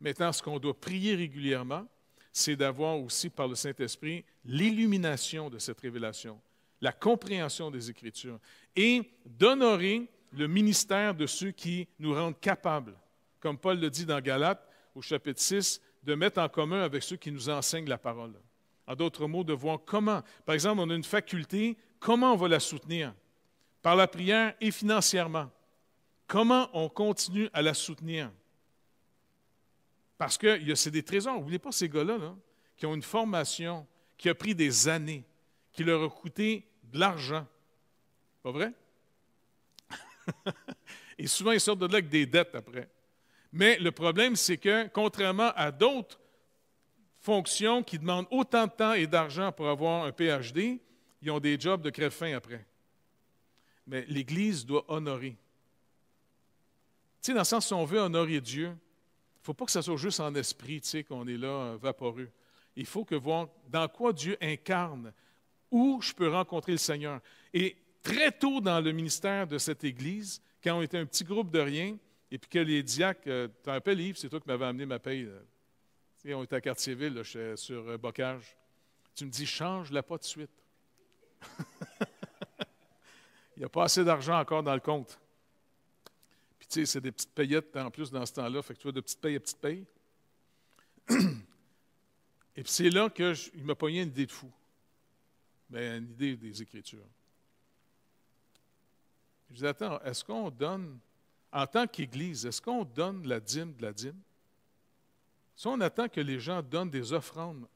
Maintenant, ce qu'on doit prier régulièrement, c'est d'avoir aussi par le Saint-Esprit l'illumination de cette révélation, la compréhension des Écritures et d'honorer le ministère de ceux qui nous rendent capables, comme Paul le dit dans Galates au chapitre 6, de mettre en commun avec ceux qui nous enseignent la parole. En d'autres mots, de voir comment. Par exemple, on a une faculté, comment on va la soutenir? Par la prière et financièrement. Comment on continue à la soutenir? Parce que c'est des trésors. voulez pas ces gars-là là, qui ont une formation qui a pris des années, qui leur a coûté de l'argent. Pas vrai? Et souvent, ils sortent de là avec des dettes après. Mais le problème, c'est que, contrairement à d'autres fonctions qui demandent autant de temps et d'argent pour avoir un PhD, ils ont des jobs de crève-fin après. Mais l'Église doit honorer sais, dans le sens, où on veut honorer Dieu, il ne faut pas que ça soit juste en esprit, tu sais, qu'on est là euh, vaporeux. Il faut que voir dans quoi Dieu incarne, où je peux rencontrer le Seigneur. Et très tôt dans le ministère de cette Église, quand on était un petit groupe de rien, et puis que les diacres, euh, tu tu un peu Yves, c'est toi qui m'avais amené ma paye. on était à Quartierville, je suis sur euh, Bocage. Tu me dis, change-la pas de suite. Il n'y a pas assez d'argent encore dans le compte c'est des petites payettes en plus dans ce temps-là. Fait que tu vois, de petites paye à petite paye. Et puis c'est là qu'il m'a pogné une idée de fou. Mais ben, une idée des Écritures. Je dis, attends, est-ce qu'on donne, en tant qu'Église, est-ce qu'on donne la dîme de la dîme? Si on attend que les gens donnent des offrandes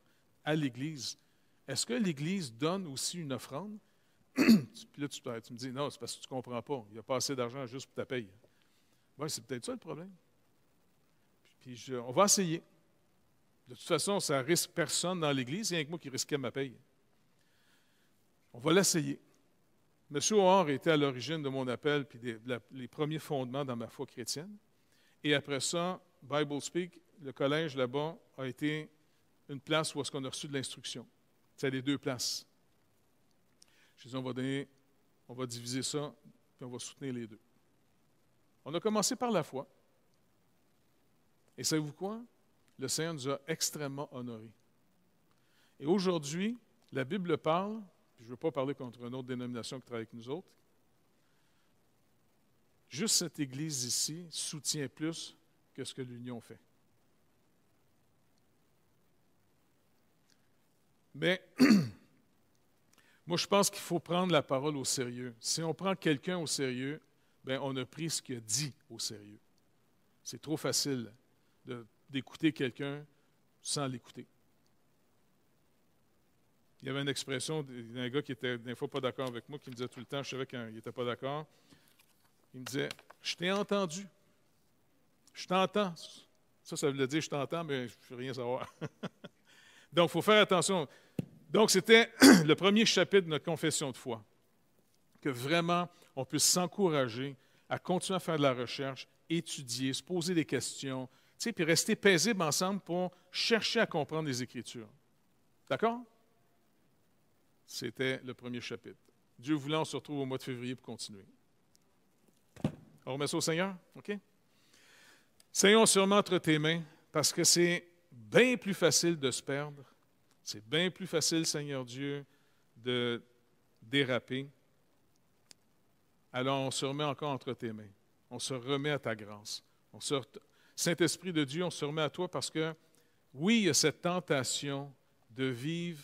à l'Église, est-ce que l'Église donne aussi une offrande? Puis là, tu, tu me dis, non, c'est parce que tu ne comprends pas. Il n'y a pas assez d'argent juste pour ta paye. Oui, c'est peut-être ça le problème. Puis on va essayer. De toute façon, ça risque personne dans l'Église, il a que moi qui risquais ma paye. On va l'essayer. Monsieur O'Hare était à l'origine de mon appel, puis des, les premiers fondements dans ma foi chrétienne. Et après ça, Bible Speak, le collège là-bas, a été une place où est-ce qu'on a reçu de l'instruction. C'est les deux places. Je dis, on va donner, on va diviser ça, puis on va soutenir les deux. On a commencé par la foi. Et savez-vous quoi? Le Seigneur nous a extrêmement honorés. Et aujourd'hui, la Bible parle, je ne veux pas parler contre une autre dénomination qui travaille avec nous autres, juste cette Église ici soutient plus que ce que l'Union fait. Mais moi, je pense qu'il faut prendre la parole au sérieux. Si on prend quelqu'un au sérieux, ben, on a pris ce qu'il a dit au sérieux. C'est trop facile d'écouter quelqu'un sans l'écouter. Il y avait une expression d'un gars qui était des fois pas d'accord avec moi, qui me disait tout le temps, je savais qu'il n'était pas d'accord. Il me disait Je t'ai entendu. Je t'entends. Ça, ça veut dire je t'entends, mais je ne veux rien savoir. Donc, il faut faire attention. Donc, c'était le premier chapitre de notre confession de foi. Que vraiment, on puisse s'encourager à continuer à faire de la recherche, étudier, se poser des questions, puis rester paisible ensemble pour chercher à comprendre les Écritures. D'accord? C'était le premier chapitre. Dieu voulant, on se retrouve au mois de février pour continuer. On remet ça au Seigneur, OK? Seigneur, sûrement entre tes mains, parce que c'est bien plus facile de se perdre. C'est bien plus facile, Seigneur Dieu, de déraper alors on se remet encore entre tes mains. On se remet à ta grâce. On Saint-Esprit de Dieu, on se remet à toi parce que, oui, il y a cette tentation de vivre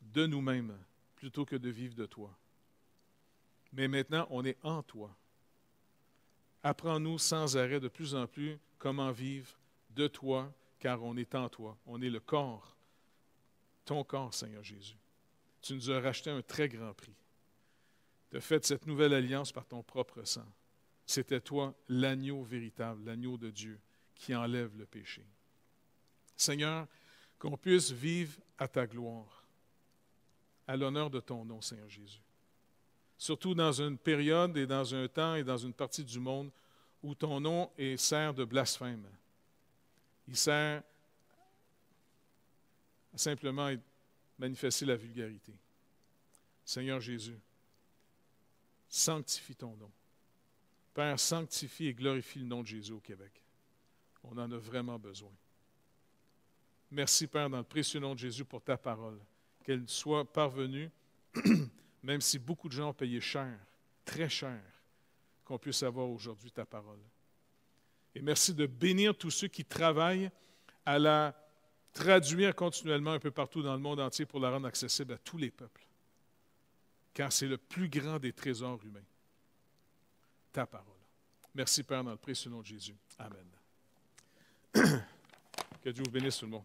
de nous-mêmes plutôt que de vivre de toi. Mais maintenant, on est en toi. Apprends-nous sans arrêt de plus en plus comment vivre de toi, car on est en toi. On est le corps, ton corps, Seigneur Jésus. Tu nous as racheté un très grand prix. Tu as cette nouvelle alliance par ton propre sang. C'était toi l'agneau véritable, l'agneau de Dieu qui enlève le péché. Seigneur, qu'on puisse vivre à ta gloire, à l'honneur de ton nom, Seigneur Jésus. Surtout dans une période et dans un temps et dans une partie du monde où ton nom est, sert de blasphème. Il sert à simplement manifester la vulgarité. Seigneur Jésus, Sanctifie ton nom. Père, sanctifie et glorifie le nom de Jésus au Québec. On en a vraiment besoin. Merci, Père, dans le précieux nom de Jésus pour ta parole. Qu'elle soit parvenue, même si beaucoup de gens ont payé cher, très cher, qu'on puisse avoir aujourd'hui ta parole. Et merci de bénir tous ceux qui travaillent à la traduire continuellement un peu partout dans le monde entier pour la rendre accessible à tous les peuples car c'est le plus grand des trésors humains. Ta parole. Merci Père dans le précieux nom de Jésus. Amen. que Dieu vous bénisse tout le monde.